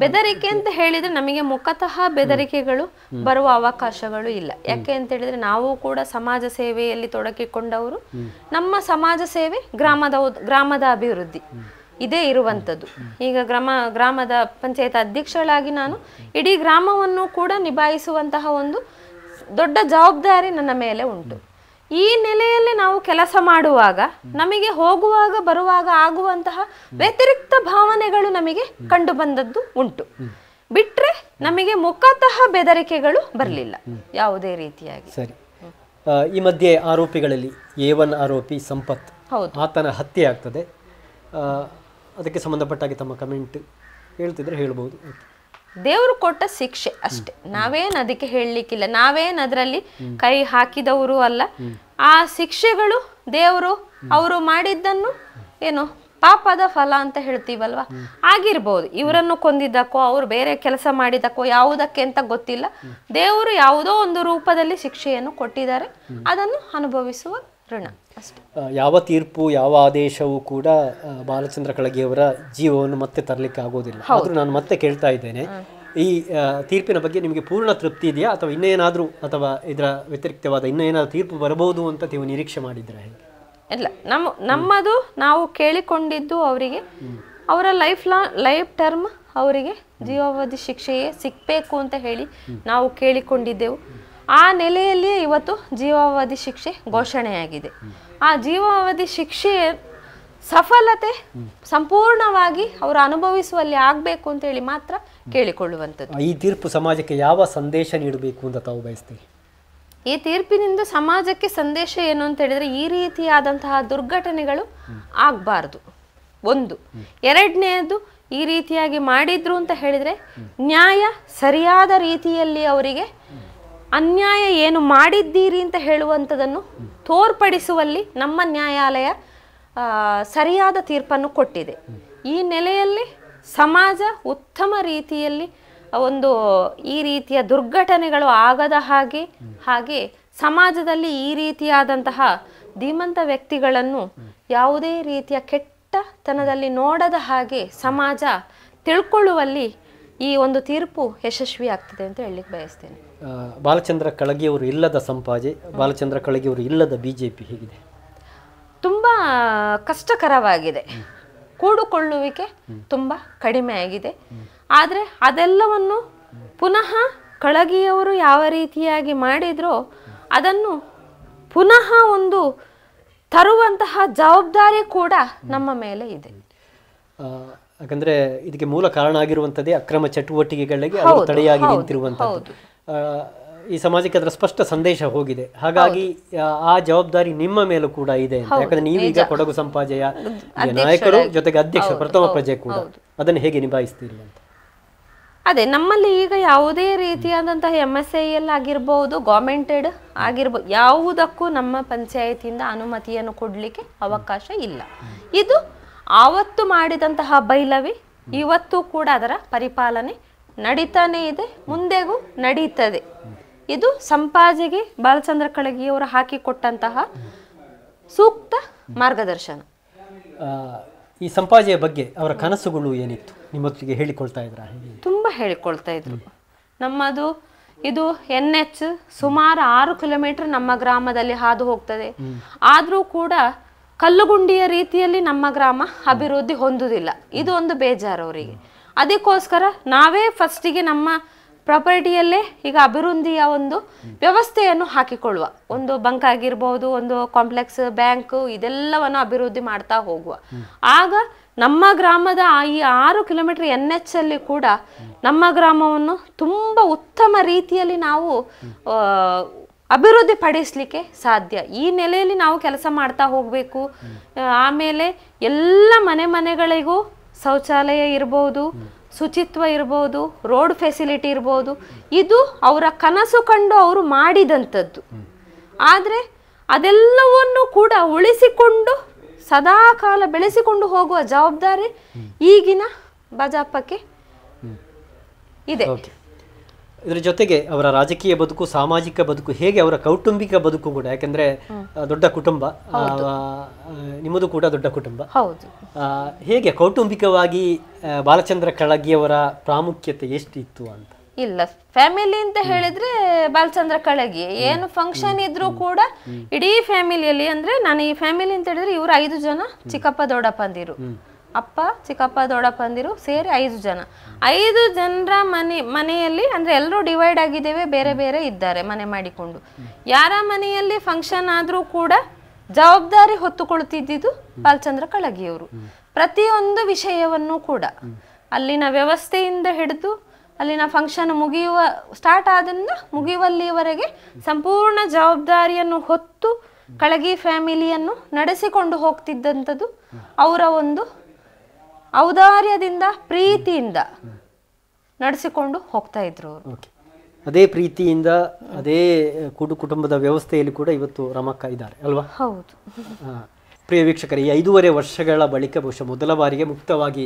ಬೆದರಿಕೆ ಅಂತ ಹೇಳಿದ್ರೆ ನಮಗೆ ಮುಖತಃ ಬೆದರಿಕೆಗಳು ಬರುವ ಅವಕಾಶಗಳು ಇಲ್ಲ ಯಾಕೆ ಅಂತ ಹೇಳಿದ್ರೆ ನಾವು ಕೂಡ ಸಮಾಜ ಸೇವೆಯಲ್ಲಿ ತೊಡಗಿಕೊಂಡವರು ನಮ್ಮ ಸಮಾಜ ಸೇವೆ ಗ್ರಾಮದ ಗ್ರಾಮದ ಅಭಿವೃದ್ಧಿ ಇದೇ ಇರುವಂಥದ್ದು ಈಗ ಗ್ರಾಮ ಗ್ರಾಮದ ಪಂಚಾಯತ್ ಅಧ್ಯಕ್ಷಳಾಗಿ ನಾನು ಇಡೀ ಗ್ರಾಮವನ್ನು ಕೂಡ ನಿಭಾಯಿಸುವಂತಹ ಒಂದು ದೊಡ್ಡ ಜವಾಬ್ದಾರಿ ನನ್ನ ಮೇಲೆ ಉಂಟು ಈ ನೆಲೆಯಲ್ಲಿ ನಾವು ಕೆಲಸ ಮಾಡುವಾಗ ನಮಗೆ ಹೋಗುವಾಗ ಬರುವಾಗ ಆಗುವಂತಹ ವ್ಯತಿರಿಕ್ತ ಭಾವನೆಗಳು ನಮಗೆ ಕಂಡು ಬಂದದ್ದು ಉಂಟು ಬಿಟ್ರೆ ನಮಗೆ ಮುಖತಃ ಬೆದರಿಕೆಗಳು ಬರಲಿಲ್ಲ ಯಾವುದೇ ರೀತಿಯಾಗಿ ಸರಿ ಈ ಮಧ್ಯೆ ಆರೋಪಿಗಳಲ್ಲಿ ಒನ್ ಆರೋಪಿ ಸಂಪತ್ ಹೌದು ಆತನ ಹತ್ಯೆ ಆಗ್ತದೆ ಅದಕ್ಕೆ ಸಂಬಂಧಪಟ್ಟಾಗಿ ತಮ್ಮ ಕಮೆಂಟ್ ಹೇಳ್ತಿದ್ರೆ ಹೇಳ್ಬೋದು ದೇವರು ಕೊಟ್ಟ ಶಿಕ್ಷೆ ಅಷ್ಟೇ ನಾವೇನು ಅದಕ್ಕೆ ಹೇಳಲಿಕ್ಕಿಲ್ಲ ನಾವೇನು ಅದರಲ್ಲಿ ಕೈ ಹಾಕಿದವರು ಅಲ್ಲ ಆ ಶಿಕ್ಷೆಗಳು ದೇವರು ಅವರು ಮಾಡಿದ್ದನ್ನು ಏನು ಪಾಪದ ಫಲ ಅಂತ ಹೇಳ್ತೀವಲ್ವಾ ಆಗಿರ್ಬೋದು ಇವರನ್ನು ಕೊಂದಿದ್ದಕ್ಕೋ ಅವರು ಬೇರೆ ಕೆಲಸ ಮಾಡಿದಕ್ಕೋ ಯಾವುದಕ್ಕೆ ಅಂತ ಗೊತ್ತಿಲ್ಲ ದೇವರು ಯಾವುದೋ ಒಂದು ರೂಪದಲ್ಲಿ ಶಿಕ್ಷೆಯನ್ನು ಕೊಟ್ಟಿದ್ದಾರೆ ಅದನ್ನು ಅನುಭವಿಸುವ ಋಣ ಯಾವ ತೀರ್ಪು ಯಾವ ಆದೇಶವೂ ಕೂಡ ಬಾಲಚಂದ್ರ ಕಳಗಿಯವರ ಜೀವವನ್ನು ಮತ್ತೆ ತರಲಿಕ್ಕೆ ಆಗೋದಿಲ್ಲ ಆದರೂ ನಾನು ಮತ್ತೆ ಕೇಳ್ತಾ ಇದ್ದೇನೆ ಈ ತೀರ್ಪಿನ ಬಗ್ಗೆ ನಿಮಗೆ ಪೂರ್ಣ ತೃಪ್ತಿ ಇದೆಯಾ ಅಥವಾ ಇನ್ನೇನಾದರೂ ಅಥವಾ ಇದರ ವ್ಯತಿರಿಕ್ತವಾದ ಇನ್ನೇನಾದರೂ ತೀರ್ಪು ಬರಬಹುದು ಅಂತ ನೀವು ನಿರೀಕ್ಷೆ ಮಾಡಿದ್ರೆ ಇಲ್ಲ ನಮ್ಮ ನಮ್ಮದು ನಾವು ಕೇಳಿಕೊಂಡಿದ್ದು ಅವರಿಗೆ ಅವರ ಲೈಫ್ ಲಾ ಲೈಫ್ ಟರ್ಮ್ ಅವರಿಗೆ ಜೀವಾವಧಿ ಶಿಕ್ಷೆಯೇ ಸಿಕ್ಕಬೇಕು ಅಂತ ಹೇಳಿ ನಾವು ಕೇಳಿಕೊಂಡಿದ್ದೆವು ಆ ನೆಲೆಯಲ್ಲಿಯೇ ಇವತ್ತು ಜೀವಾವಧಿ ಶಿಕ್ಷೆ ಘೋಷಣೆಯಾಗಿದೆ ಆ ಜೀವಾವಧಿ ಶಿಕ್ಷೆ ಸಫಲತೆ ಸಂಪೂರ್ಣವಾಗಿ ಅವರು ಅನುಭವಿಸುವಲ್ಲಿ ಆಗಬೇಕು ಅಂತ ಹೇಳಿ ಮಾತ್ರ ಕೇಳಿಕೊಳ್ಳುವಂಥದ್ದು ಈ ತೀರ್ಪು ಸಮಾಜಕ್ಕೆ ಯಾವ ಸಂದೇಶ ನೀಡಬೇಕು ಅಂತ ತಾವು ಬಯಸ್ತೀವಿ ಈ ತೀರ್ಪಿನಿಂದ ಸಮಾಜಕ್ಕೆ ಸಂದೇಶ ಏನು ಅಂತ ಹೇಳಿದ್ರೆ ಈ ರೀತಿಯಾದಂತಹ ದುರ್ಘಟನೆಗಳು ಆಗಬಾರ್ದು ಒಂದು ಎರಡನೆಯದು ಈ ರೀತಿಯಾಗಿ ಮಾಡಿದ್ರು ಅಂತ ಹೇಳಿದ್ರೆ ನ್ಯಾಯ ಸರಿಯಾದ ರೀತಿಯಲ್ಲಿ ಅವರಿಗೆ ಅನ್ಯಾಯ ಏನು ಮಾಡಿದ್ದೀರಿ ಅಂತ ಹೇಳುವಂಥದ್ದನ್ನು ತೋರ್ಪಡಿಸುವಲ್ಲಿ ನಮ್ಮ ನ್ಯಾಯಾಲಯ ಸರಿಯಾದ ತೀರ್ಪನ್ನು ಕೊಟ್ಟಿದೆ ಈ ನೆಲೆಯಲ್ಲಿ ಸಮಾಜ ಉತ್ತಮ ರೀತಿಯಲ್ಲಿ ಒಂದು ಈ ರೀತಿಯ ದುರ್ಘಟನೆಗಳು ಆಗದ ಹಾಗೆ ಹಾಗೆ ಸಮಾಜದಲ್ಲಿ ಈ ರೀತಿಯಾದಂತಹ ಧೀಮಂತ ವ್ಯಕ್ತಿಗಳನ್ನು ಯಾವುದೇ ರೀತಿಯ ಕೆಟ್ಟತನದಲ್ಲಿ ನೋಡದ ಹಾಗೆ ಸಮಾಜ ತಿಳ್ಕೊಳ್ಳುವಲ್ಲಿ ಈ ಒಂದು ತೀರ್ಪು ಯಶಸ್ವಿಯಾಗ್ತದೆ ಅಂತ ಹೇಳಲಿಕ್ಕೆ ಬಯಸ್ತೇನೆ ಬಾಲಚಂದ್ರ ಕಳಗಿಯವರು ಇಲ್ಲದ ಸಂಪಾಜೆ ಬಾಲಚಂದ್ರ ಕಳಗಿಯವರು ಇಲ್ಲದ ಬಿ ಜೆ ಪಿ ಹೇಗಿದೆ ತುಂಬ ಕಷ್ಟಕರವಾಗಿದೆ ಕೂಡುಕೊಳ್ಳುವಿಕೆ ತುಂಬ ಕಡಿಮೆ ಆಗಿದೆ ಆದರೆ ಅದೆಲ್ಲವನ್ನು ಪುನಃ ಕಳಗಿಯವರು ಯಾವ ರೀತಿಯಾಗಿ ಮಾಡಿದ್ರೋ ಅದನ್ನು ಪುನಃ ಒಂದು ತರುವಂತಹ ಜವಾಬ್ದಾರಿ ಕೂಡ ನಮ್ಮ ಮೇಲೆ ಇದೆ ಯಾಕಂದ್ರೆ ಇದಕ್ಕೆ ಮೂಲ ಕಾರಣ ಆಗಿರುವಂತದ್ದೇ ಅಕ್ರಮ ಚಟುವಟಿಕೆಗಳಿಗೆ ತಡೆಯಾಗಿ ನಿಂತಿರುವಂತಹ ಈ ಸಮಾಜಕ್ಕೆ ಅದರ ಸ್ಪಷ್ಟ ಸಂದೇಶ ಹೋಗಿದೆ ಹಾಗಾಗಿ ಆ ಜವಾಬ್ದಾರಿ ನಿಮ್ಮ ಮೇಲೂ ಕೂಡ ಇದೆ ಯಾಕಂದ್ರೆ ನೀವೀಗ ಕೊಡಗು ಸಂಪಾಜಯ ನಾಯಕರು ಜೊತೆಗೆ ಅಧ್ಯಕ್ಷ ಪ್ರಥಮ ಪ್ರಜೆ ಕೂಡ ಅದನ್ನು ಹೇಗೆ ನಿಭಾಯಿಸ್ತೀರಿ ಅಂತ ಅದೇ ನಮ್ಮಲ್ಲಿ ಈಗ ಯಾವುದೇ ರೀತಿಯಾದಂತಹ ಎಮ್ ಎಸ್ ಐ ಎಲ್ ಆಗಿರ್ಬೋದು ಗೌರ್ಮೆಂಟೆಡ್ ಆಗಿರ್ಬೋದು ಯಾವುದಕ್ಕೂ ನಮ್ಮ ಪಂಚಾಯತಿಯಿಂದ ಅನುಮತಿಯನ್ನು ಕೊಡಲಿಕ್ಕೆ ಅವಕಾಶ ಇಲ್ಲ ಇದು ಆವತ್ತು ಮಾಡಿದಂತಹ ಬೈಲವಿ ಇವತ್ತು ಕೂಡ ಅದರ ಪರಿಪಾಲನೆ ನಡೀತಾನೆ ಇದೆ ಮುಂದೆಗೂ ನಡೀತದೆ ಇದು ಸಂಪಾಜಿಗೆ ಬಾಲಚಂದ್ರ ಕಳಗಿಯವರು ಹಾಕಿಕೊಟ್ಟಂತಹ ಸೂಕ್ತ ಮಾರ್ಗದರ್ಶನ ಈ ಸಂಪಾಜಿಯ ಬಗ್ಗೆ ಅವರ ಕನಸುಗಳು ಏನಿತ್ತು ನಿಮ್ಮೊತ್ತಿಗೆ ಹೇಳಿಕೊಳ್ತಾ ಇದ್ರ ತುಂಬ ಹೇಳಿಕೊಳ್ತಾ ಇದ್ರು ನಮ್ಮದು ಇದು ಎನ್ ಎಚ್ ಸುಮಾರು ಆರು ಕಿಲೋಮೀಟರ್ ನಮ್ಮ ಗ್ರಾಮದಲ್ಲಿ ಹಾದು ಹೋಗ್ತದೆ ಆದರೂ ಕೂಡ ಕಲ್ಲುಗುಂಡಿಯ ರೀತಿಯಲ್ಲಿ ನಮ್ಮ ಗ್ರಾಮ ಅಭಿವೃದ್ಧಿ ಹೊಂದುವುದಿಲ್ಲ ಇದು ಒಂದು ಬೇಜಾರು ಅವರಿಗೆ ಅದಕ್ಕೋಸ್ಕರ ನಾವೇ ಫಸ್ಟಿಗೆ ನಮ್ಮ ಪ್ರಾಪರ್ಟಿಯಲ್ಲೇ ಈಗ ಅಭಿವೃದ್ಧಿಯ ಒಂದು ವ್ಯವಸ್ಥೆಯನ್ನು ಹಾಕಿಕೊಳ್ಳುವ ಒಂದು ಬಂಕ್ ಆಗಿರ್ಬೋದು ಒಂದು ಕಾಂಪ್ಲೆಕ್ಸ್ ಬ್ಯಾಂಕ್ ಇದೆಲ್ಲವನ್ನು ಅಭಿವೃದ್ಧಿ ಮಾಡ್ತಾ ಹೋಗುವ ಆಗ ನಮ್ಮ ಗ್ರಾಮದ ಈ ಆರು ಕಿಲೋಮೀಟರ್ ಎನ್ ಎಚ್ ಅಲ್ಲಿ ಕೂಡ ನಮ್ಮ ಗ್ರಾಮವನ್ನು ತುಂಬ ಉತ್ತಮ ರೀತಿಯಲ್ಲಿ ನಾವು ಅಭಿವೃದ್ಧಿ ಪಡಿಸಲಿಕ್ಕೆ ಸಾಧ್ಯ ಈ ನೆಲೆಯಲ್ಲಿ ನಾವು ಕೆಲಸ ಮಾಡ್ತಾ ಹೋಗಬೇಕು ಆಮೇಲೆ ಎಲ್ಲ ಮನೆ ಮನೆಗಳಿಗೂ ಶೌಚಾಲಯ ಇರ್ಬೋದು ಶುಚಿತ್ವ ಇರ್ಬೋದು ರೋಡ್ ಫೆಸಿಲಿಟಿ ಇರ್ಬೋದು ಇದು ಅವರ ಕನಸು ಕಂಡು ಅವರು ಮಾಡಿದಂಥದ್ದು ಆದರೆ ಅದೆಲ್ಲವನ್ನು ಕೂಡ ಉಳಿಸಿಕೊಂಡು ಸದಾಕಾಲ ಕಾಲ ಬೆಳೆಸಿಕೊಂಡು ಹೋಗುವ ಜವಾಬ್ದಾರಿ ಈಗಿನ ಭಾಜಪಕ್ಕೆ ಇದೆ ಇದರ ಜೊತೆಗೆ ಅವರ ರಾಜಕೀಯ ಬದುಕು ಸಾಮಾಜಿಕ ಬದುಕು ಹೇಗೆ ಅವರ ಕೌಟುಂಬಿಕ ಬದುಕು ಕೂಡ ಯಾಕೆಂದ್ರೆ ದೊಡ್ಡ ಕುಟುಂಬ ನಿಮ್ಮದು ಕೂಡ ದೊಡ್ಡ ಕುಟುಂಬ ಹೇಗೆ ಕೌಟುಂಬಿಕವಾಗಿ ಬಾಲಚಂದ್ರ ಕಳಗಿಯವರ ಪ್ರಾಮುಖ್ಯತೆ ಎಷ್ಟಿತ್ತು ಅಂತ ಇಲ್ಲ ಫ್ಯಾಮಿಲಿ ಅಂತ ಹೇಳಿದ್ರೆ ಬಾಲಚಂದ್ರ ಕಳಗಿ ಏನು ಫಂಕ್ಷನ್ ಇದ್ರೂ ಕೂಡ ಇಡೀ ಫ್ಯಾಮಿಲಿಯಲ್ಲಿ ಅಂದ್ರೆ ನಾನು ಈ ಫ್ಯಾಮಿಲಿ ಅಂತ ಹೇಳಿದ್ರೆ ಇವರು ಐದು ಜನ ಚಿಕ್ಕಪ್ಪ ದೊಡ್ಡಪ್ಪ ಅಂದಿರು ಅಪ್ಪ ಚಿಕ್ಕಪ್ಪ ದೊಡ್ಡಪ್ಪ ಅಂದಿರು ಸೇರಿ ಐದು ಜನ ಐದು ಜನರ ಮನೆ ಮನೆಯಲ್ಲಿ ಅಂದರೆ ಎಲ್ಲರೂ ಡಿವೈಡ್ ಆಗಿದ್ದೇವೆ ಬೇರೆ ಬೇರೆ ಇದ್ದಾರೆ ಮನೆ ಮಾಡಿಕೊಂಡು ಯಾರ ಮನೆಯಲ್ಲಿ ಫಂಕ್ಷನ್ ಆದರೂ ಕೂಡ ಜವಾಬ್ದಾರಿ ಹೊತ್ತುಕೊಳ್ತಿದ್ದಿದ್ದು ಬಾಲಚಂದ್ರ ಕಳಗಿಯವರು ಪ್ರತಿಯೊಂದು ವಿಷಯವನ್ನು ಕೂಡ ಅಲ್ಲಿನ ವ್ಯವಸ್ಥೆಯಿಂದ ಹಿಡಿದು ಅಲ್ಲಿನ ಫಂಕ್ಷನ್ ಮುಗಿಯುವ ಸ್ಟಾರ್ಟ್ ಆದ್ರಿಂದ ಮುಗಿಯುವಲ್ಲಿವರೆಗೆ ಸಂಪೂರ್ಣ ಜವಾಬ್ದಾರಿಯನ್ನು ಹೊತ್ತು ಕಳಗಿ ಫ್ಯಾಮಿಲಿಯನ್ನು ನಡೆಸಿಕೊಂಡು ಹೋಗ್ತಿದ್ದಂಥದ್ದು ಅವರ ಒಂದು ಔದಾರ್ಯದಿಂದ ಪ್ರೀತಿಯಿಂದ ನಡೆಸಿಕೊಂಡು ಹೋಗ್ತಾ ಇದ್ರು ಅದೇ ಪ್ರೀತಿಯಿಂದ ಅದೇ ಕುಡು ಕುಟುಂಬದ ವ್ಯವಸ್ಥೆಯಲ್ಲಿ ಕೂಡ ಇವತ್ತು ರಮಕ್ಕ ಇದ್ದಾರೆ ಅಲ್ವಾ ಹೌದು ಪ್ರಿಯ ವೀಕ್ಷಕರ ಈ ಐದೂವರೆ ವರ್ಷಗಳ ಬಳಿಕ ಬಹುಶಃ ಮೊದಲ ಬಾರಿಗೆ ಮುಕ್ತವಾಗಿ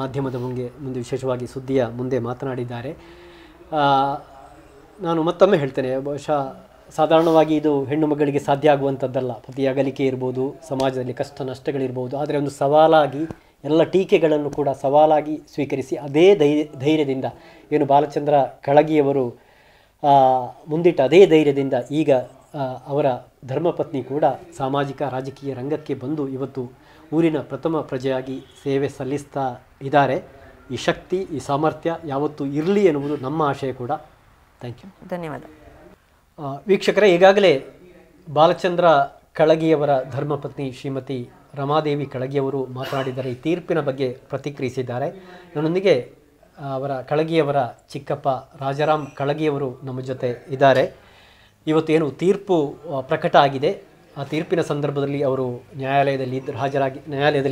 ಮಾಧ್ಯಮದ ಮುಂದೆ ಮುಂದೆ ವಿಶೇಷವಾಗಿ ಸುದ್ದಿಯ ಮುಂದೆ ಮಾತನಾಡಿದ್ದಾರೆ ನಾನು ಮತ್ತೊಮ್ಮೆ ಹೇಳ್ತೇನೆ ಬಹುಶಃ ಸಾಧಾರಣವಾಗಿ ಇದು ಹೆಣ್ಣು ಮಗಳಿಗೆ ಸಾಧ್ಯ ಆಗುವಂಥದ್ದಲ್ಲ ಪತಿಯ ಅಗಲಿಕೆ ಇರ್ಬೋದು ಸಮಾಜದಲ್ಲಿ ಕಷ್ಟ ನಷ್ಟಗಳಿರ್ಬೋದು ಆದರೆ ಒಂದು ಸವಾಲಾಗಿ ಎಲ್ಲ ಟೀಕೆಗಳನ್ನು ಕೂಡ ಸವಾಲಾಗಿ ಸ್ವೀಕರಿಸಿ ಅದೇ ಧೈ ಧೈರ್ಯದಿಂದ ಏನು ಬಾಲಚಂದ್ರ ಕಳಗಿಯವರು ಮುಂದಿಟ್ಟ ಅದೇ ಧೈರ್ಯದಿಂದ ಈಗ ಅವರ ಧರ್ಮಪತ್ನಿ ಕೂಡ ಸಾಮಾಜಿಕ ರಾಜಕೀಯ ರಂಗಕ್ಕೆ ಬಂದು ಇವತ್ತು ಊರಿನ ಪ್ರಥಮ ಪ್ರಜೆಯಾಗಿ ಸೇವೆ ಸಲ್ಲಿಸ್ತಾ ಇದ್ದಾರೆ ಈ ಶಕ್ತಿ ಈ ಸಾಮರ್ಥ್ಯ ಯಾವತ್ತೂ ಇರಲಿ ಎನ್ನುವುದು ನಮ್ಮ ಆಶಯ ಕೂಡ ಥ್ಯಾಂಕ್ ಯು ಧನ್ಯವಾದ ವೀಕ್ಷಕರೇ ಈಗಾಗಲೇ ಬಾಲಚಂದ್ರ ಕಳಗಿಯವರ ಧರ್ಮಪತ್ನಿ ಶ್ರೀಮತಿ ರಮಾದೇವಿ ಕಳಗಿಯವರು ಮಾತನಾಡಿದರೆ ಈ ತೀರ್ಪಿನ ಬಗ್ಗೆ ಪ್ರತಿಕ್ರಿಯಿಸಿದ್ದಾರೆ ನನ್ನೊಂದಿಗೆ ಅವರ ಕಳಗಿಯವರ ಚಿಕ್ಕಪ್ಪ ರಾಜಾರಾಮ್ ಕಳಗಿಯವರು ನಮ್ಮ ಜೊತೆ ಇದ್ದಾರೆ ಇವತ್ತೇನು ತೀರ್ಪು ಪ್ರಕಟ ಆಗಿದೆ ಆ ತೀರ್ಪಿನ ಸಂದರ್ಭದಲ್ಲಿ ಅವರು ನ್ಯಾಯಾಲಯದಲ್ಲಿ ಇದ್ದರು ಹಾಜರಾಗಿ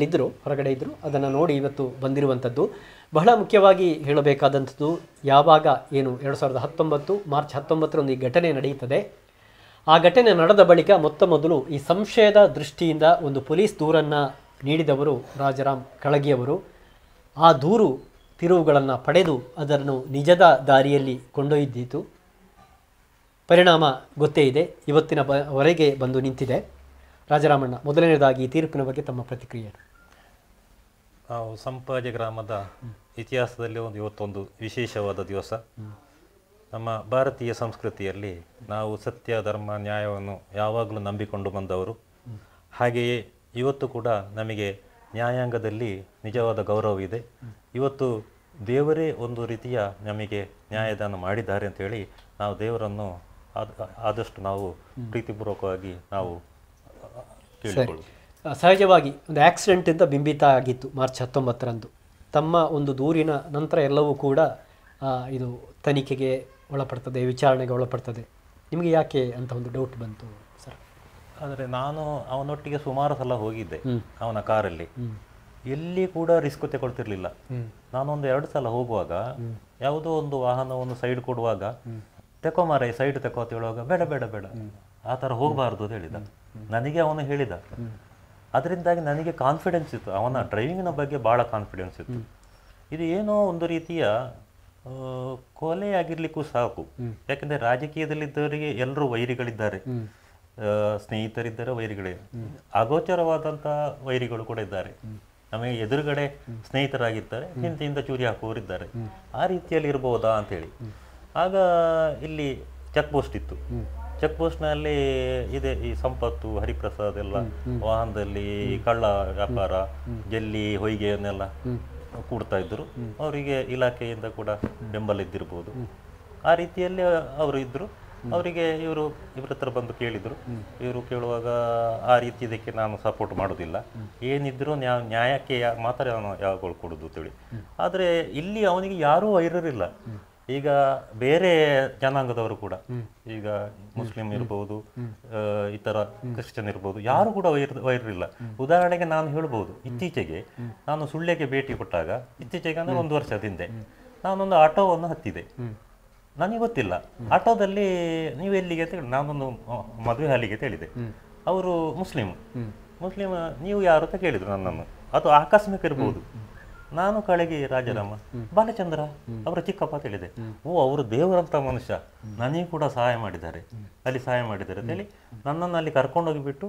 ಇದ್ದರು ಹೊರಗಡೆ ಇದ್ದರು ಅದನ್ನು ನೋಡಿ ಇವತ್ತು ಬಂದಿರುವಂಥದ್ದು ಬಹಳ ಮುಖ್ಯವಾಗಿ ಹೇಳಬೇಕಾದಂಥದ್ದು ಯಾವಾಗ ಏನು ಎರಡು ಸಾವಿರದ ಹತ್ತೊಂಬತ್ತು ಮಾರ್ಚ್ ಹತ್ತೊಂಬತ್ತರಂದು ಈ ಘಟನೆ ನಡೆಯುತ್ತದೆ ಆ ಘಟನೆ ನಡೆದ ಬಳಿಕ ಮೊತ್ತ ಮೊದಲು ಈ ಸಂಶಯದ ದೃಷ್ಟಿಯಿಂದ ಒಂದು ಪೊಲೀಸ್ ದೂರನ್ನು ನೀಡಿದವರು ರಾಜರಾಮ್ ಕಳಗಿಯವರು ಆ ದೂರು ತಿರುವುಗಳನ್ನು ಪಡೆದು ಅದನ್ನು ನಿಜದ ದಾರಿಯಲ್ಲಿ ಕೊಂಡೊಯ್ದಿತು ಪರಿಣಾಮ ಗೊತ್ತೇ ಇದೆ ಇವತ್ತಿನ ಬ ವರೆಗೆ ಬಂದು ನಿಂತಿದೆ ರಾಜರಾಮಣ್ಣ ಮೊದಲನೇದಾಗಿ ಈ ತೀರ್ಪಿನ ಬಗ್ಗೆ ತಮ್ಮ ಪ್ರತಿಕ್ರಿಯೆ ನಾವು ಸಂಪಾಜಿ ಗ್ರಾಮದ ಇತಿಹಾಸದಲ್ಲಿ ಒಂದು ಇವತ್ತೊಂದು ವಿಶೇಷವಾದ ದಿವಸ ನಮ್ಮ ಭಾರತೀಯ ಸಂಸ್ಕೃತಿಯಲ್ಲಿ ನಾವು ಸತ್ಯ ಧರ್ಮ ನ್ಯಾಯವನ್ನು ಯಾವಾಗಲೂ ನಂಬಿಕೊಂಡು ಬಂದವರು ಹಾಗೆಯೇ ಇವತ್ತು ಕೂಡ ನಮಗೆ ನ್ಯಾಯಾಂಗದಲ್ಲಿ ನಿಜವಾದ ಗೌರವವಿದೆ ಇವತ್ತು ದೇವರೇ ಒಂದು ರೀತಿಯ ನಮಗೆ ನ್ಯಾಯದಾನ ಮಾಡಿದ್ದಾರೆ ಅಂತೇಳಿ ನಾವು ದೇವರನ್ನು ಆದಷ್ಟು ನಾವು ಪ್ರೀತಿಪೂರ್ವಕವಾಗಿ ನಾವು ಸಹಜವಾಗಿ ಒಂದು ಆಕ್ಸಿಡೆಂಟಿಂದ ಬಿಂಬಿತ ಆಗಿತ್ತು ಮಾರ್ಚ್ ಹತ್ತೊಂಬತ್ತರಂದು ತಮ್ಮ ಒಂದು ದೂರಿನ ನಂತರ ಎಲ್ಲವೂ ಕೂಡ ಇದು ತನಿಖೆಗೆ ಒಳಪಡ್ತದೆ ವಿಚಾರಣೆಗೆ ಒಳಪಡ್ತದೆ ನಿಮಗೆ ಯಾಕೆ ಅಂತ ಒಂದು ಡೌಟ್ ಬಂತು ಸರ್ ಆದರೆ ನಾನು ಅವನೊಟ್ಟಿಗೆ ಸುಮಾರು ಸಲ ಹೋಗಿದ್ದೆ ಅವನ ಕಾರಲ್ಲಿ ಎಲ್ಲಿ ಕೂಡ ರಿಸ್ಕ್ ತಗೊಳ್ತಿರ್ಲಿಲ್ಲ ನಾನೊಂದು ಎರಡು ಸಲ ಹೋಗುವಾಗ ಯಾವುದೋ ಒಂದು ವಾಹನವನ್ನು ಸೈಡ್ ಕೊಡುವಾಗ ತೆಕೋ ಮಾರೈ ಸೈಡ್ ತೆಕೋ ಅಂತ ಹೇಳುವಾಗ ಬೇಡ ಬೇಡ ಬೇಡ ಆ ಥರ ಹೋಗಬಾರ್ದು ಅಂತ ಹೇಳಿದ ನನಗೆ ಅವನು ಹೇಳಿದ ಅದರಿಂದಾಗಿ ನನಗೆ ಕಾನ್ಫಿಡೆನ್ಸ್ ಇತ್ತು ಅವನ ಡ್ರೈವಿಂಗ್ನ ಬಗ್ಗೆ ಭಾಳ ಕಾನ್ಫಿಡೆನ್ಸ್ ಇತ್ತು ಇದು ಏನೋ ಒಂದು ರೀತಿಯ ಕೊಲೆ ಆಗಿರ್ಲಿಕ್ಕೂ ಸಾಕು ಯಾಕಂದ್ರೆ ರಾಜಕೀಯದಲ್ಲಿದ್ದವರಿಗೆ ಎಲ್ಲರೂ ವೈರಿಗಳಿದ್ದಾರೆ ಸ್ನೇಹಿತರಿದ್ದಾರೆ ವೈರಿಗಳೇ ಅಗೋಚರವಾದಂತಹ ವೈರಿಗಳು ಕೂಡ ಇದ್ದಾರೆ ನಮಗೆ ಎದುರುಗಡೆ ಸ್ನೇಹಿತರಾಗಿರ್ತಾರೆ ಹಿಂತೆಯಿಂದ ಚೂರಿ ಹಾಕುವರಿದ್ದಾರೆ ಆ ರೀತಿಯಲ್ಲಿ ಅಂತ ಹೇಳಿ ಆಗ ಇಲ್ಲಿ ಚೆಕ್ ಪೋಸ್ಟ್ ಇತ್ತು ಚೆಕ್ ಪೋಸ್ಟ್ ನಲ್ಲಿ ಇದೆ ಈ ಸಂಪತ್ತು ಹರಿಪ್ರಸಾದ್ ಎಲ್ಲ ವಾಹನದಲ್ಲಿ ಕಳ್ಳ ವ್ಯಾಪಾರ ಜಲ್ಲಿ ಹೊಯ್ಗೆಯನ್ನೆಲ್ಲ ಕೂಡ್ತಾ ಇದ್ರು ಅವರಿಗೆ ಇಲಾಖೆಯಿಂದ ಕೂಡ ಬೆಂಬಲ ಇದ್ದಿರಬಹುದು ಆ ರೀತಿಯಲ್ಲಿ ಅವರು ಇದ್ರು ಅವರಿಗೆ ಇವರು ಇವ್ರ ಹತ್ರ ಬಂದು ಕೇಳಿದ್ರು ಇವರು ಕೇಳುವಾಗ ಆ ರೀತಿ ಇದಕ್ಕೆ ನಾನು ಸಪೋರ್ಟ್ ಮಾಡೋದಿಲ್ಲ ಏನಿದ್ರು ನ್ಯಾಯಕ್ಕೆ ನ್ಯಾಯಕ್ಕೆ ಮಾತ್ರ ಅವನು ಯಾವಾಗ ಕೊಡುದು ತಿಳಿ ಆದ್ರೆ ಇಲ್ಲಿ ಅವನಿಗೆ ಯಾರೂ ಐರರಿಲ್ಲ ಈಗ ಬೇರೆ ಜನಾಂಗದವರು ಕೂಡ ಈಗ ಮುಸ್ಲಿಂ ಇರಬಹುದು ಈ ಕ್ರಿಶ್ಚಿಯನ್ ಇರಬಹುದು ಯಾರು ಕೂಡ ವೈರ್ ಉದಾಹರಣೆಗೆ ನಾನು ಹೇಳಬಹುದು ಇತ್ತೀಚೆಗೆ ನಾನು ಸುಳ್ಳೆಗೆ ಭೇಟಿ ಕೊಟ್ಟಾಗ ಇತ್ತೀಚೆಗೆ ಅಂದ್ರೆ ಒಂದು ವರ್ಷದ ಹಿಂದೆ ನಾನೊಂದು ಆಟೋವನ್ನು ಹತ್ತಿದೆ ನನಗೆ ಗೊತ್ತಿಲ್ಲ ಆಟೋದಲ್ಲಿ ನೀವು ಎಲ್ಲಿಗೆ ಅಂತ ಹೇಳಿ ನಾನೊಂದು ಮದುವೆ ಹಾಲಿಗೆ ಹೇಳಿದೆ ಅವರು ಮುಸ್ಲಿಂ ಮುಸ್ಲಿಂ ನೀವು ಯಾರು ಅಂತ ಕೇಳಿದ್ರು ನನ್ನನ್ನು ಅದು ಆಕಸ್ಮಿಕ ಇರಬಹುದು ನಾನು ಕಳೆಗೆ ರಾಜರಾಮ ಬಾಲಚಂದ್ರ ಅವರ ಚಿಕ್ಕಪ್ಪ ತಿಳಿದೆ ಓ ಅವರು ದೇವರಂತ ಮನುಷ್ಯ ನನಗೆ ಕೂಡ ಸಹಾಯ ಮಾಡಿದ್ದಾರೆ ಅಲ್ಲಿ ಸಹಾಯ ಮಾಡಿದ್ದಾರೆ ಹೇಳಿ ನನ್ನನ್ನು ಅಲ್ಲಿ ಕರ್ಕೊಂಡೋಗಿಬಿಟ್ಟು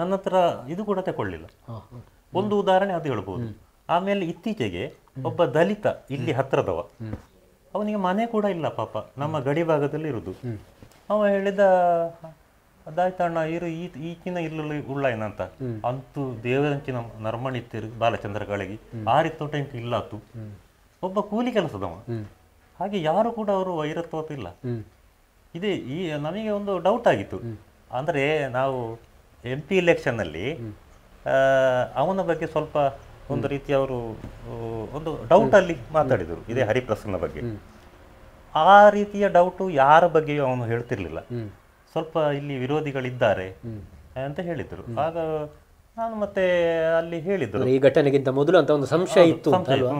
ನನ್ನ ಹತ್ರ ಇದು ಕೂಡ ತಗೊಳ್ಳಿಲ್ಲ ಒಂದು ಉದಾಹರಣೆ ಅದು ಹೇಳ್ಬೋದು ಆಮೇಲೆ ಇತ್ತೀಚೆಗೆ ಒಬ್ಬ ದಲಿತ ಇಲ್ಲಿ ಹತ್ರದವ ಅವನಿಗೆ ಮನೆ ಕೂಡ ಇಲ್ಲ ಪಾಪ ನಮ್ಮ ಗಡಿ ಭಾಗದಲ್ಲಿ ಇರುದು ಅವ ಹೇಳಿದ ಅದಾಯ್ತಣ್ಣ ಇರು ಈ ಈಕಿನ ಇಲ್ಲ ಉಳ್ಳ ಏನಂತ ಅಂತೂ ದೇವರಂಚಿನ ನರ್ಮಣಿತ್ತಿರು ಬಾಲಚಂದ್ರಗಳಿಗೆ ಆ ರೀತಿ ಟೈಮ್ ಇಲ್ಲಾತು ಒಬ್ಬ ಕೂಲಿ ಕೆಲಸದವ ಹಾಗೆ ಯಾರು ಕೂಡ ಅವರು ಇಲ್ಲ ಇದೇ ಈ ನಮಗೆ ಒಂದು ಡೌಟ್ ಆಗಿತ್ತು ಅಂದ್ರೆ ನಾವು ಎಂ ಪಿ ಇಲೆಕ್ಷನ್ನಲ್ಲಿ ಅವನ ಬಗ್ಗೆ ಸ್ವಲ್ಪ ಒಂದು ರೀತಿ ಅವರು ಒಂದು ಡೌಟ್ ಅಲ್ಲಿ ಮಾತಾಡಿದರು ಇದೇ ಹರಿಪ್ರಸನ್ನ ಬಗ್ಗೆ ಆ ರೀತಿಯ ಡೌಟು ಯಾರ ಬಗ್ಗೆಯೂ ಅವನು ಹೇಳ್ತಿರ್ಲಿಲ್ಲ ಸ್ವಲ್ಪ ಇಲ್ಲಿ ವಿರೋಧಿಗಳಿದ್ದಾರೆ ಅಂತ ಹೇಳಿದ್ರು ಆಗ ನಾನು ಮತ್ತೆ ಅಲ್ಲಿ ಹೇಳಿದ್ರು ಈ ಘಟನೆಗಿಂತ ಮೊದಲು ಅಂತ ಒಂದು ಸಂಶಯ ಇತ್ತು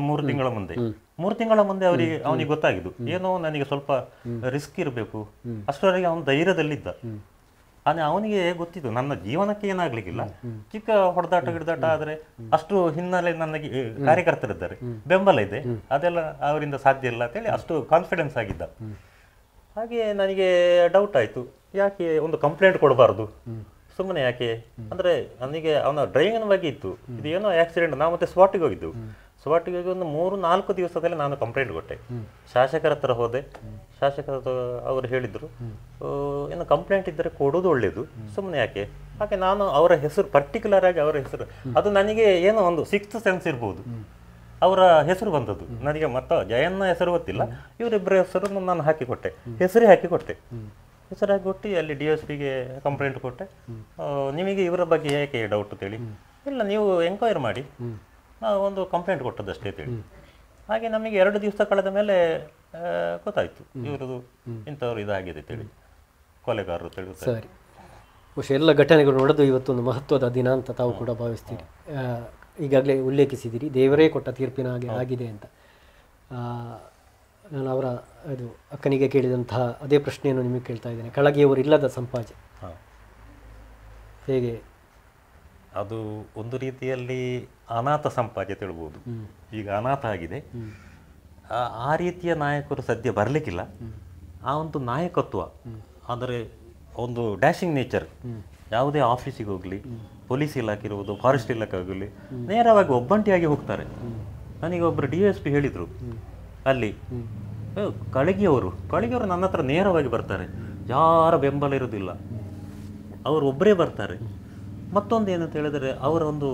ಮೂರು ತಿಂಗಳ ಮುಂದೆ ಮೂರು ತಿಂಗಳ ಮುಂದೆ ಅವರಿಗೆ ಅವನಿಗೆ ಗೊತ್ತಾಗಿದ್ದು ಏನೋ ನನಗೆ ಸ್ವಲ್ಪ ರಿಸ್ಕ್ ಇರಬೇಕು ಅಷ್ಟರವರೆಗೆ ಅವನ ಧೈರ್ಯದಲ್ಲಿದ್ದ ಆದರೆ ಅವನಿಗೆ ಗೊತ್ತಿತ್ತು ನನ್ನ ಜೀವನಕ್ಕೆ ಏನಾಗ್ಲಿಕ್ಕಿಲ್ಲ ಚಿಕ್ಕ ಹೊಡೆದಾಟ ಗಿಡದಾಟ ಆದರೆ ಅಷ್ಟು ಹಿನ್ನೆಲೆ ನನಗೆ ಕಾರ್ಯಕರ್ತರಿದ್ದಾರೆ ಬೆಂಬಲ ಇದೆ ಅದೆಲ್ಲ ಅವರಿಂದ ಸಾಧ್ಯ ಇಲ್ಲ ಅಂತೇಳಿ ಅಷ್ಟು ಕಾನ್ಫಿಡೆನ್ಸ್ ಆಗಿದ್ದ ಹಾಗೆ ನನಗೆ ಡೌಟ್ ಆಯ್ತು ಯಾಕೆ ಒಂದು ಕಂಪ್ಲೇಂಟ್ ಕೊಡಬಾರ್ದು ಸುಮ್ಮನೆ ಯಾಕೆ ಅಂದ್ರೆ ನನಗೆ ಅವನ ಡ್ರೈವಿಂಗ್ ಬಗ್ಗೆ ಇತ್ತು ಇದು ಏನೋ ಆಕ್ಸಿಡೆಂಟ್ ನಾವು ಮತ್ತೆ ಸ್ವಾಟಿಗೆ ಹೋಗಿದ್ದು ಸ್ವಾಟಿಗೆ ಹೋಗಿ ಒಂದು ಮೂರು ನಾಲ್ಕು ದಿವಸದಲ್ಲಿ ನಾನು ಕಂಪ್ಲೇಂಟ್ ಕೊಟ್ಟೆ ಶಾಸಕರ ಹತ್ರ ಹೋದೆ ಶಾಸಕರ ಅವರು ಹೇಳಿದ್ರು ಏನು ಕಂಪ್ಲೇಂಟ್ ಇದ್ದರೆ ಕೊಡೋದು ಒಳ್ಳೇದು ಸುಮ್ಮನೆ ಯಾಕೆ ಹಾಗೆ ನಾನು ಅವರ ಹೆಸರು ಪರ್ಟಿಕ್ಯುಲರ್ ಆಗಿ ಅವರ ಹೆಸರು ಅದು ನನಗೆ ಏನೋ ಒಂದು ಸಿಕ್ಸ್ತ್ ಸೆನ್ಸ್ ಇರ್ಬೋದು ಅವರ ಹೆಸರು ಬಂದದ್ದು ನನಗೆ ಮತ್ತ ಜಯನ್ನ ಹೆಸರು ಗೊತ್ತಿಲ್ಲ ಇವರಿಬ್ಬರ ಹೆಸರನ್ನು ನಾನು ಹಾಕಿಕೊಟ್ಟೆ ಹೆಸರೇ ಹಾಕಿಕೊಟ್ಟೆ ಕೊಟ್ಟು ಅಲ್ಲಿ ಡಿ ಎಸ್ ಪಿಗೆ ಕಂಪ್ಲೇಂಟ್ ಕೊಟ್ಟೆ ನಿಮಗೆ ಇವರ ಬಗ್ಗೆ ಏಕೆ ಡೌಟ್ ತಿಳಿ ಇಲ್ಲ ನೀವು ಎಂಕ್ವೈರ್ ಮಾಡಿ ನಾವು ಒಂದು ಕಂಪ್ಲೇಂಟ್ ಕೊಟ್ಟದಷ್ಟೇ ತಿಳಿ ಹಾಗೆ ನಮಗೆ ಎರಡು ದಿವಸ ಕಳೆದ ಮೇಲೆ ಗೊತ್ತಾಯಿತು ಇವರದು ಇಂಥವ್ರು ಇದಾಗಿದೆ ತಿಳಿ ಕೊಲೆಗಾರರು ಸರಿ ಬಹುಶಃ ಎಲ್ಲ ಘಟನೆಗಳು ನಡೆದು ಇವತ್ತೊಂದು ಮಹತ್ವದ ದಿನ ಅಂತ ತಾವು ಕೂಡ ಭಾವಿಸ್ತೀರಿ ಈಗಾಗಲೇ ಉಲ್ಲೇಖಿಸಿದ್ದೀರಿ ದೇವರೇ ಕೊಟ್ಟ ತೀರ್ಪಿನ ಹಾಗೆ ಆಗಿದೆ ಅಂತ ನಾನು ಅವರ ಅದು ಅಕ್ಕನಿಗೆ ಕೇಳಿದಂತಹ ಅದೇ ಪ್ರಶ್ನೆಯನ್ನು ನಿಮಗೆ ಕೇಳ್ತಾ ಇದ್ದೇನೆ ಇಲ್ಲದ ಸಂಪಾಜೆ ಹೇಗೆ ಅದು ಒಂದು ರೀತಿಯಲ್ಲಿ ಅನಾಥ ಸಂಪಾಜೆ ತಿಳ್ಬೋದು ಈಗ ಅನಾಥ ಆಗಿದೆ ಆ ರೀತಿಯ ನಾಯಕರು ಸದ್ಯ ಬರಲಿಕ್ಕಿಲ್ಲ ಆ ಒಂದು ನಾಯಕತ್ವ ಅಂದರೆ ಒಂದು ಡ್ಯಾಶಿಂಗ್ ನೇಚರ್ ಯಾವುದೇ ಆಫೀಸಿಗೆ ಹೋಗಲಿ ಪೊಲೀಸ್ ಇಲಾಖೆ ಇರ್ಬೋದು ಫಾರೆಸ್ಟ್ ಇಲಾಖೆ ಆಗಲಿ ನೇರವಾಗಿ ಒಬ್ಬಂಟಿಯಾಗಿ ಹೋಗ್ತಾರೆ ನನಗೆ ಒಬ್ಬರು ಡಿ ಎಸ್ ಪಿ ಹೇಳಿದರು ಅಲ್ಲಿ ಕಳಗಿಯವರು ಕಳಗಿಯವರು ನನ್ನ ಹತ್ರ ನೇರವಾಗಿ ಬರ್ತಾರೆ ಯಾರ ಬೆಂಬಲ ಇರೋದಿಲ್ಲ ಅವರು ಒಬ್ಬರೇ ಬರ್ತಾರೆ ಮತ್ತೊಂದು ಏನಂತ ಹೇಳಿದರೆ ಅವರ ಒಂದು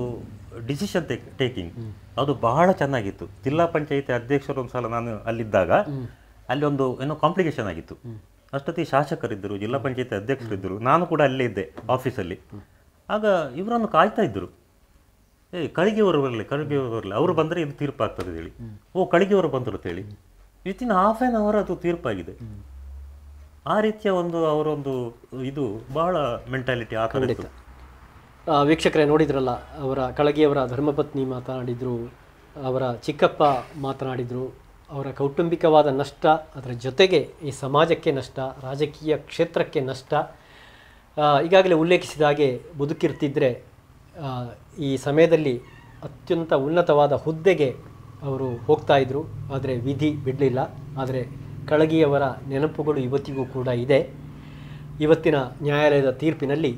ಡಿಸಿಷನ್ ಟೇಕ್ ಟೇಕಿಂಗ್ ಅದು ಬಹಳ ಚೆನ್ನಾಗಿತ್ತು ಜಿಲ್ಲಾ ಪಂಚಾಯಿತಿ ಅಧ್ಯಕ್ಷರು ಒಂದು ಸಲ ನಾನು ಅಲ್ಲಿದ್ದಾಗ ಅಲ್ಲಿ ಒಂದು ಏನೋ ಕಾಂಪ್ಲಿಕೇಶನ್ ಆಗಿತ್ತು ಅಷ್ಟೊತ್ತಿಗೆ ಶಾಸಕರಿದ್ದರು ಜಿಲ್ಲಾ ಪಂಚಾಯತಿ ಇದ್ದರು ನಾನು ಕೂಡ ಅಲ್ಲೇ ಇದ್ದೆ ಆಫೀಸಲ್ಲಿ ಆಗ ಇವರನ್ನು ಕಾಯ್ತಾ ಇದ್ದರು ಏ ಕಳಿಗೆಯವರು ಬರಲಿ ಕಳಿಗೆಯವರು ಬರಲಿ ಅವರು ಬಂದರೆ ಇದು ತೀರ್ಪಾಗ್ತದೆ ಆಗ್ತದೆ ಹೇಳಿ ಓ ಅವರು ಬಂದರು ಹೇಳಿ ಇನ್ ಹಾಫ್ ಆನ್ ಅವರ್ ಅದು ತೀರ್ಪಾಗಿದೆ ಆ ರೀತಿಯ ಒಂದು ಅವರೊಂದು ಇದು ಬಹಳ ಮೆಂಟಾಲಿಟಿ ಆ ಖಂಡಿತ ವೀಕ್ಷಕರೇ ನೋಡಿದ್ರಲ್ಲ ಅವರ ಕಳಗಿಯವರ ಧರ್ಮಪತ್ನಿ ಮಾತನಾಡಿದರು ಅವರ ಚಿಕ್ಕಪ್ಪ ಮಾತನಾಡಿದರು ಅವರ ಕೌಟುಂಬಿಕವಾದ ನಷ್ಟ ಅದರ ಜೊತೆಗೆ ಈ ಸಮಾಜಕ್ಕೆ ನಷ್ಟ ರಾಜಕೀಯ ಕ್ಷೇತ್ರಕ್ಕೆ ನಷ್ಟ ಈಗಾಗಲೇ ಉಲ್ಲೇಖಿಸಿದ ಹಾಗೆ ಬದುಕಿರ್ತಿದ್ರೆ ಈ ಸಮಯದಲ್ಲಿ ಅತ್ಯಂತ ಉನ್ನತವಾದ ಹುದ್ದೆಗೆ ಅವರು ಹೋಗ್ತಾ ಇದ್ದರು ಆದರೆ ವಿಧಿ ಬಿಡಲಿಲ್ಲ ಆದರೆ ಕಳಗಿಯವರ ನೆನಪುಗಳು ಇವತ್ತಿಗೂ ಕೂಡ ಇದೆ ಇವತ್ತಿನ ನ್ಯಾಯಾಲಯದ ತೀರ್ಪಿನಲ್ಲಿ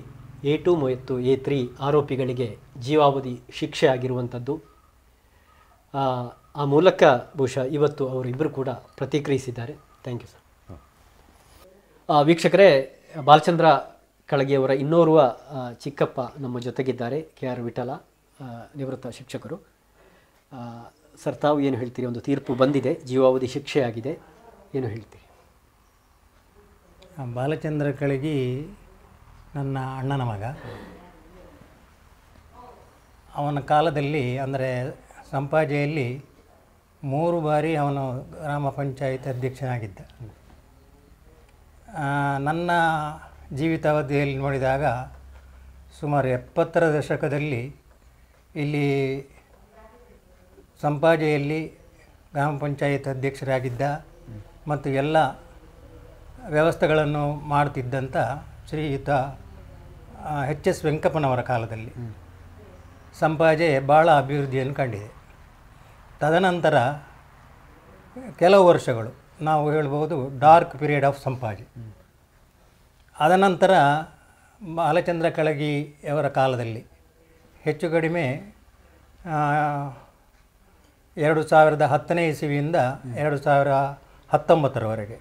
ಎ ಟು ಮತ್ತು ಎ ತ್ರೀ ಆರೋಪಿಗಳಿಗೆ ಜೀವಾವಧಿ ಶಿಕ್ಷೆ ಆಗಿರುವಂಥದ್ದು ಆ ಮೂಲಕ ಬಹುಶಃ ಇವತ್ತು ಅವರಿಬ್ಬರು ಕೂಡ ಪ್ರತಿಕ್ರಿಯಿಸಿದ್ದಾರೆ ಥ್ಯಾಂಕ್ ಯು ಸರ್ ವೀಕ್ಷಕರೇ ಬಾಲಚಂದ್ರ ಕಳಗಿಯವರ ಇನ್ನೋರ್ವ ಚಿಕ್ಕಪ್ಪ ನಮ್ಮ ಜೊತೆಗಿದ್ದಾರೆ ಕೆ ಆರ್ ವಿಠಲ ನಿವೃತ್ತ ಶಿಕ್ಷಕರು ಸರ್ ತಾವು ಏನು ಹೇಳ್ತೀರಿ ಒಂದು ತೀರ್ಪು ಬಂದಿದೆ ಜೀವಾವಧಿ ಶಿಕ್ಷೆಯಾಗಿದೆ ಏನು ಹೇಳ್ತೀರಿ ಬಾಲಚಂದ್ರ ಕಳಗಿ ನನ್ನ ಅಣ್ಣನ ಮಗ ಅವನ ಕಾಲದಲ್ಲಿ ಅಂದರೆ ಸಂಪಾಜೆಯಲ್ಲಿ ಮೂರು ಬಾರಿ ಅವನು ಗ್ರಾಮ ಪಂಚಾಯತ್ ಅಧ್ಯಕ್ಷನಾಗಿದ್ದ ನನ್ನ ಜೀವಿತಾವಧಿಯಲ್ಲಿ ನೋಡಿದಾಗ ಸುಮಾರು ಎಪ್ಪತ್ತರ ದಶಕದಲ್ಲಿ ಇಲ್ಲಿ ಸಂಪಾಜೆಯಲ್ಲಿ ಗ್ರಾಮ ಪಂಚಾಯತ್ ಅಧ್ಯಕ್ಷರಾಗಿದ್ದ ಮತ್ತು ಎಲ್ಲ ವ್ಯವಸ್ಥೆಗಳನ್ನು ಮಾಡುತ್ತಿದ್ದಂಥ ಶ್ರೀಯುತ ಎಚ್ ಎಸ್ ವೆಂಕಪ್ಪನವರ ಕಾಲದಲ್ಲಿ ಸಂಪಾಜೆ ಭಾಳ ಅಭಿವೃದ್ಧಿಯನ್ನು ಕಂಡಿದೆ ತದನಂತರ ಕೆಲವು ವರ್ಷಗಳು ನಾವು ಹೇಳ್ಬೋದು ಡಾರ್ಕ್ ಪೀರಿಯಡ್ ಆಫ್ ಸಂಪಾಜೆ ಅದನಂತರ ಬಾಲಚಂದ್ರ ಕಳಗಿಯವರ ಕಾಲದಲ್ಲಿ ಹೆಚ್ಚು ಕಡಿಮೆ ಎರಡು ಸಾವಿರದ ಹತ್ತನೇ ಇಸವಿಯಿಂದ ಎರಡು ಸಾವಿರ ಹತ್ತೊಂಬತ್ತರವರೆಗೆ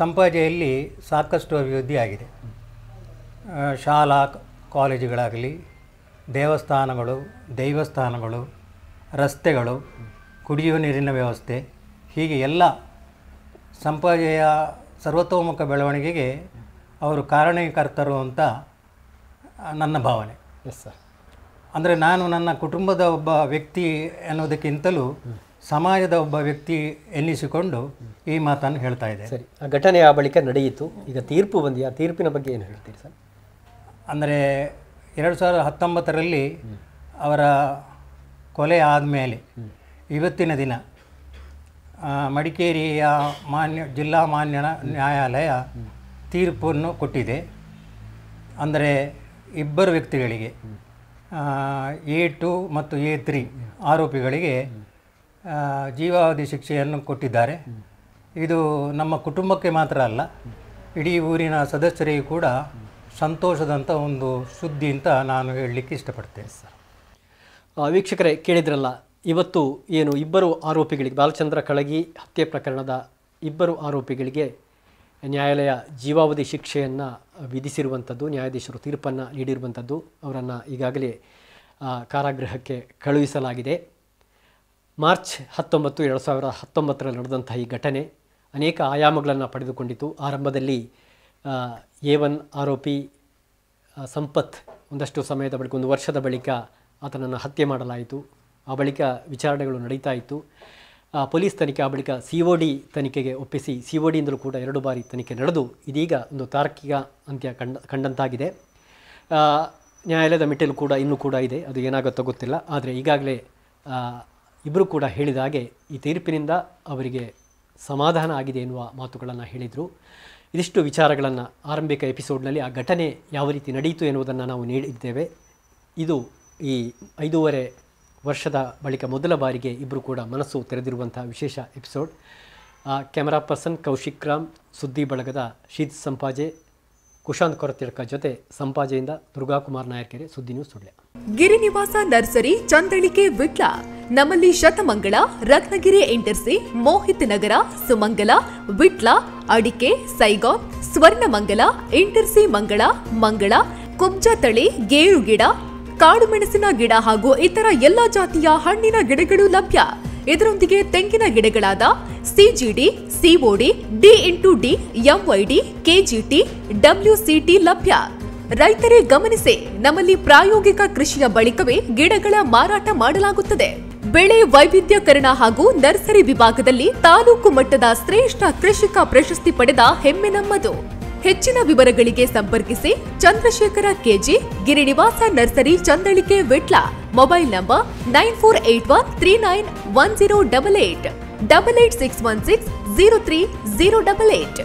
ಸಂಪಾಜೆಯಲ್ಲಿ ಸಾಕಷ್ಟು ಅಭಿವೃದ್ಧಿ ಆಗಿದೆ ಶಾಲಾ ಕಾಲೇಜುಗಳಾಗಲಿ ದೇವಸ್ಥಾನಗಳು ದೈವಸ್ಥಾನಗಳು ರಸ್ತೆಗಳು ಕುಡಿಯುವ ನೀರಿನ ವ್ಯವಸ್ಥೆ ಹೀಗೆ ಎಲ್ಲ ಸಂಪಾಜೆಯ ಸರ್ವತೋಮುಖ ಬೆಳವಣಿಗೆಗೆ ಅವರು ಕಾರಣೀಕರ್ತರು ಅಂತ ನನ್ನ ಭಾವನೆ ಎಸ್ ಸರ್ ಅಂದರೆ ನಾನು ನನ್ನ ಕುಟುಂಬದ ಒಬ್ಬ ವ್ಯಕ್ತಿ ಅನ್ನೋದಕ್ಕಿಂತಲೂ ಸಮಾಜದ ಒಬ್ಬ ವ್ಯಕ್ತಿ ಎನ್ನಿಸಿಕೊಂಡು ಈ ಮಾತನ್ನು ಹೇಳ್ತಾ ಇದೆ ಸರಿ ಆ ಘಟನೆ ಆ ಬಳಿಕ ನಡೆಯಿತು ಈಗ ತೀರ್ಪು ಬಂದಿ ಆ ತೀರ್ಪಿನ ಬಗ್ಗೆ ಏನು ಹೇಳ್ತೀರಿ ಸರ್ ಅಂದರೆ ಎರಡು ಸಾವಿರದ ಹತ್ತೊಂಬತ್ತರಲ್ಲಿ ಅವರ ಕೊಲೆ ಆದಮೇಲೆ ಇವತ್ತಿನ ದಿನ ಮಡಿಕೇರಿಯ ಮಾನ್ಯ ಜಿಲ್ಲಾ ಮಾನ್ಯ ನ್ಯಾಯಾಲಯ ತೀರ್ಪನ್ನು ಕೊಟ್ಟಿದೆ ಅಂದರೆ ಇಬ್ಬರು ವ್ಯಕ್ತಿಗಳಿಗೆ ಎ ಟು ಮತ್ತು ಎ ತ್ರೀ ಆರೋಪಿಗಳಿಗೆ ಜೀವಾವಧಿ ಶಿಕ್ಷೆಯನ್ನು ಕೊಟ್ಟಿದ್ದಾರೆ ಇದು ನಮ್ಮ ಕುಟುಂಬಕ್ಕೆ ಮಾತ್ರ ಅಲ್ಲ ಇಡೀ ಊರಿನ ಸದಸ್ಯರಿಗೂ ಕೂಡ ಸಂತೋಷದಂಥ ಒಂದು ಸುದ್ದಿ ಅಂತ ನಾನು ಹೇಳಲಿಕ್ಕೆ ಇಷ್ಟಪಡ್ತೇನೆ ಸರ್ ವೀಕ್ಷಕರೇ ಕೇಳಿದ್ರಲ್ಲ ಇವತ್ತು ಏನು ಇಬ್ಬರು ಆರೋಪಿಗಳಿಗೆ ಬಾಲಚಂದ್ರ ಕಳಗಿ ಹತ್ಯೆ ಪ್ರಕರಣದ ಇಬ್ಬರು ಆರೋಪಿಗಳಿಗೆ ನ್ಯಾಯಾಲಯ ಜೀವಾವಧಿ ಶಿಕ್ಷೆಯನ್ನು ವಿಧಿಸಿರುವಂಥದ್ದು ನ್ಯಾಯಾಧೀಶರು ತೀರ್ಪನ್ನು ನೀಡಿರುವಂಥದ್ದು ಅವರನ್ನು ಈಗಾಗಲೇ ಕಾರಾಗೃಹಕ್ಕೆ ಕಳುಹಿಸಲಾಗಿದೆ ಮಾರ್ಚ್ ಹತ್ತೊಂಬತ್ತು ಎರಡು ಸಾವಿರದ ಹತ್ತೊಂಬತ್ತರಲ್ಲಿ ನಡೆದಂಥ ಈ ಘಟನೆ ಅನೇಕ ಆಯಾಮಗಳನ್ನು ಪಡೆದುಕೊಂಡಿತು ಆರಂಭದಲ್ಲಿ ಎ ಒನ್ ಆರೋಪಿ ಸಂಪತ್ ಒಂದಷ್ಟು ಸಮಯದ ಬಳಿಕ ಒಂದು ವರ್ಷದ ಬಳಿಕ ಆತನನ್ನು ಹತ್ಯೆ ಮಾಡಲಾಯಿತು ಆ ಬಳಿಕ ವಿಚಾರಣೆಗಳು ನಡೀತಾ ಇತ್ತು ಪೊಲೀಸ್ ತನಿಖೆ ಆ ಬಳಿಕ ಸಿ ಒ ಡಿ ತನಿಖೆಗೆ ಒಪ್ಪಿಸಿ ಸಿ ಒ ಕೂಡ ಎರಡು ಬಾರಿ ತನಿಖೆ ನಡೆದು ಇದೀಗ ಒಂದು ತಾರ್ಕಿಕ ಅಂತ್ಯ ಕಂಡ ಕಂಡಂತಾಗಿದೆ ನ್ಯಾಯಾಲಯದ ಮೆಟ್ಟಿಲು ಕೂಡ ಇನ್ನೂ ಕೂಡ ಇದೆ ಅದು ಏನಾಗುತ್ತೋ ಗೊತ್ತಿಲ್ಲ ಆದರೆ ಈಗಾಗಲೇ ಇಬ್ಬರು ಕೂಡ ಹೇಳಿದ ಹಾಗೆ ಈ ತೀರ್ಪಿನಿಂದ ಅವರಿಗೆ ಸಮಾಧಾನ ಆಗಿದೆ ಎನ್ನುವ ಮಾತುಗಳನ್ನು ಹೇಳಿದರು ಇದಿಷ್ಟು ವಿಚಾರಗಳನ್ನು ಆರಂಭಿಕ ಎಪಿಸೋಡ್ನಲ್ಲಿ ಆ ಘಟನೆ ಯಾವ ರೀತಿ ನಡೆಯಿತು ಎನ್ನುವುದನ್ನು ನಾವು ನೀಡಿದ್ದೇವೆ ಇದು ಈ ಐದೂವರೆ ವರ್ಷದ ಬಳಿಕ ಮೊದಲ ಬಾರಿಗೆ ಇಬ್ಬರು ಕೂಡ ಮನಸ್ಸು ತೆರೆದಿರುವಂತಹ ವಿಶೇಷ episode camera person Kaushik Ram ಸುದ್ದಿ ಬಳಗದ ಶೀತ್ ಸಂಪಾಜೆ ಕುಶಾಂತ್ ಕೊರತೆಡ್ಕ ಜೊತೆ ಸಂಪಾಜೆಯಿಂದ ದುರ್ಗಾಕುಮಾರ್ ನಾಯರ್ಕೆರೆ ಸುದ್ದಿ ನ್ಯೂಸ್ ಸುಳ್ಯ ಗಿರಿನಿವಾಸ ನರ್ಸರಿ ಚಂದಳಿಕೆ ವಿಟ್ಲ ನಮ್ಮಲ್ಲಿ ಶತಮಂಗಳ ರತ್ನಗಿರಿ ಇಂಟರ್ಸಿ ಮೋಹಿತ್ ನಗರ ಸುಮಂಗಲ ವಿಟ್ಲ ಅಡಿಕೆ ಸೈಗಾನ್ ಸ್ವರ್ಣಮಂಗಲ ಇಂಟರ್ಸಿ ಮಂಗಳ ಮಂಗಳ ಕುಂಜತಳಿ ಗೇರುಗಿಡ ಕಾಡು ಮೆಣಸಿನ ಗಿಡ ಹಾಗೂ ಇತರ ಎಲ್ಲ ಜಾತಿಯ ಹಣ್ಣಿನ ಗಿಡಗಳು ಲಭ್ಯ ಇದರೊಂದಿಗೆ ತೆಂಗಿನ ಗಿಡಗಳಾದ CGD COD D into D MYD KGT WCT ಲಭ್ಯ ರೈತರೇ ಗಮನಿಸಿ ನಮ್ಮಲ್ಲಿ ಪ್ರಾಯೋಗಿಕ ಕೃಷಿಯ ಬಳಿಕವೇ ಗಿಡಗಳ ಮಾರಾಟ ಮಾಡಲಾಗುತ್ತದೆ ಬೆಳೆ ವೈವಿಧ್ಯಕರಣ ಹಾಗೂ ನರ್ಸರಿ ವಿಭಾಗದಲ್ಲಿ ತಾಲೂಕು ಮಟ್ಟದ ಶ್ರೇಷ್ಠ ಕೃಷಿಕ ಪ್ರಶಸ್ತಿ ಪಡೆದ ಹೆಮ್ಮೆ ನಮ್ಮದು ಹೆಚ್ಚಿನ ವಿವರಗಳಿಗೆ ಸಂಪರ್ಕಿಸಿ Chandrashekhara KG Girinivasa nursery Chandalike Vitla mobile number nine four eight one three nine one zero double eight double eight six one six zero three zero double eight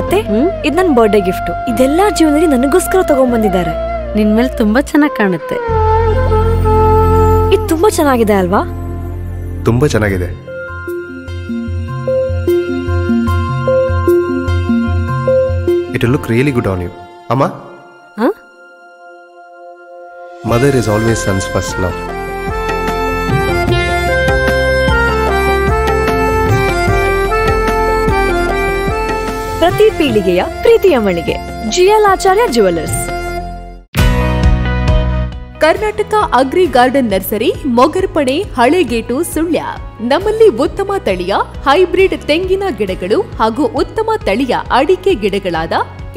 ಅತ್ತೆ ಇದು ನನ್ನ ಬರ್ಡೇ ಗಿಫ್ಟ್ ಇದೆಲ್ಲ ಜೀವನದಲ್ಲಿ ನನಗೋಸ್ಕರ ತಗೊಂಡ್ಬಂದಿದ್ದಾರೆ ನಿನ್ ಮೇಲೆ ತುಂಬಾ ಚೆನ್ನಾಗಿ ಕಾಣುತ್ತೆ ಇದು ತುಂಬಾ ಚೆನ್ನಾಗಿದೆ ಅಲ್ವಾ ತುಂಬಾ ಚೆನ್ನಾಗಿದೆ It will look really good on you. Amma? Huh? Mother is always son's first love. ಪ್ರತಿ ಪೀಳಿಗೆಯ ಪ್ರೀತಿಯ ಮಳಿಗೆ GL Acharya jewellers Karnataka agri garden nursery Mogarpane Halegate Sullia ನಮ್ಮಲ್ಲಿ ಉತ್ತಮ ತಳಿಯ ಹೈಬ್ರಿಡ್ ತೆಂಗಿನ ಗಿಡಗಳು ಹಾಗೂ ಉತ್ತಮ ತಳಿಯ ಅಡಿಕೆ ಗಿಡಗಳಾದ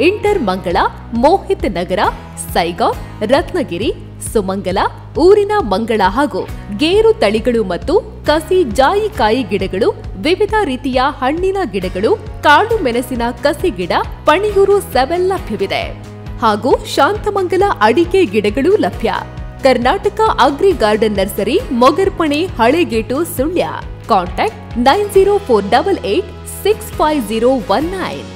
ಇಂಟರ್ ಮಂಗಳ ಮೋಹಿತ್ ನಗರ ಸೈಗಾ ರತ್ನಗಿರಿ ಸುಮಂಗಲ ಊರಿನ ಮಂಗಳ ಹಾಗೂ ಗೇರು ತಳಿಗಳು ಮತ್ತು ಕಸಿ ಜಾಯಿಕಾಯಿ ಗಿಡಗಳು ವಿವಿಧ ರೀತಿಯ ಹಣ್ಣಿನ ಗಿಡಗಳು ಕಾಳು ಮೆಣಸಿನ ಕಸಿ ಗಿಡ ಪಣಿಯೂರು ಸವೆಲ್ಲ ಲಭ್ಯವಿದೆ ಹಾಗೂ ಶಾಂತಮಂಗಲ ಅಡಿಕೆ ಗಿಡಗಳು ಲಭ್ಯ Karnataka agri garden nursery Mogarpane Halegate Sullia contact nine zero four double eight six five zero one nine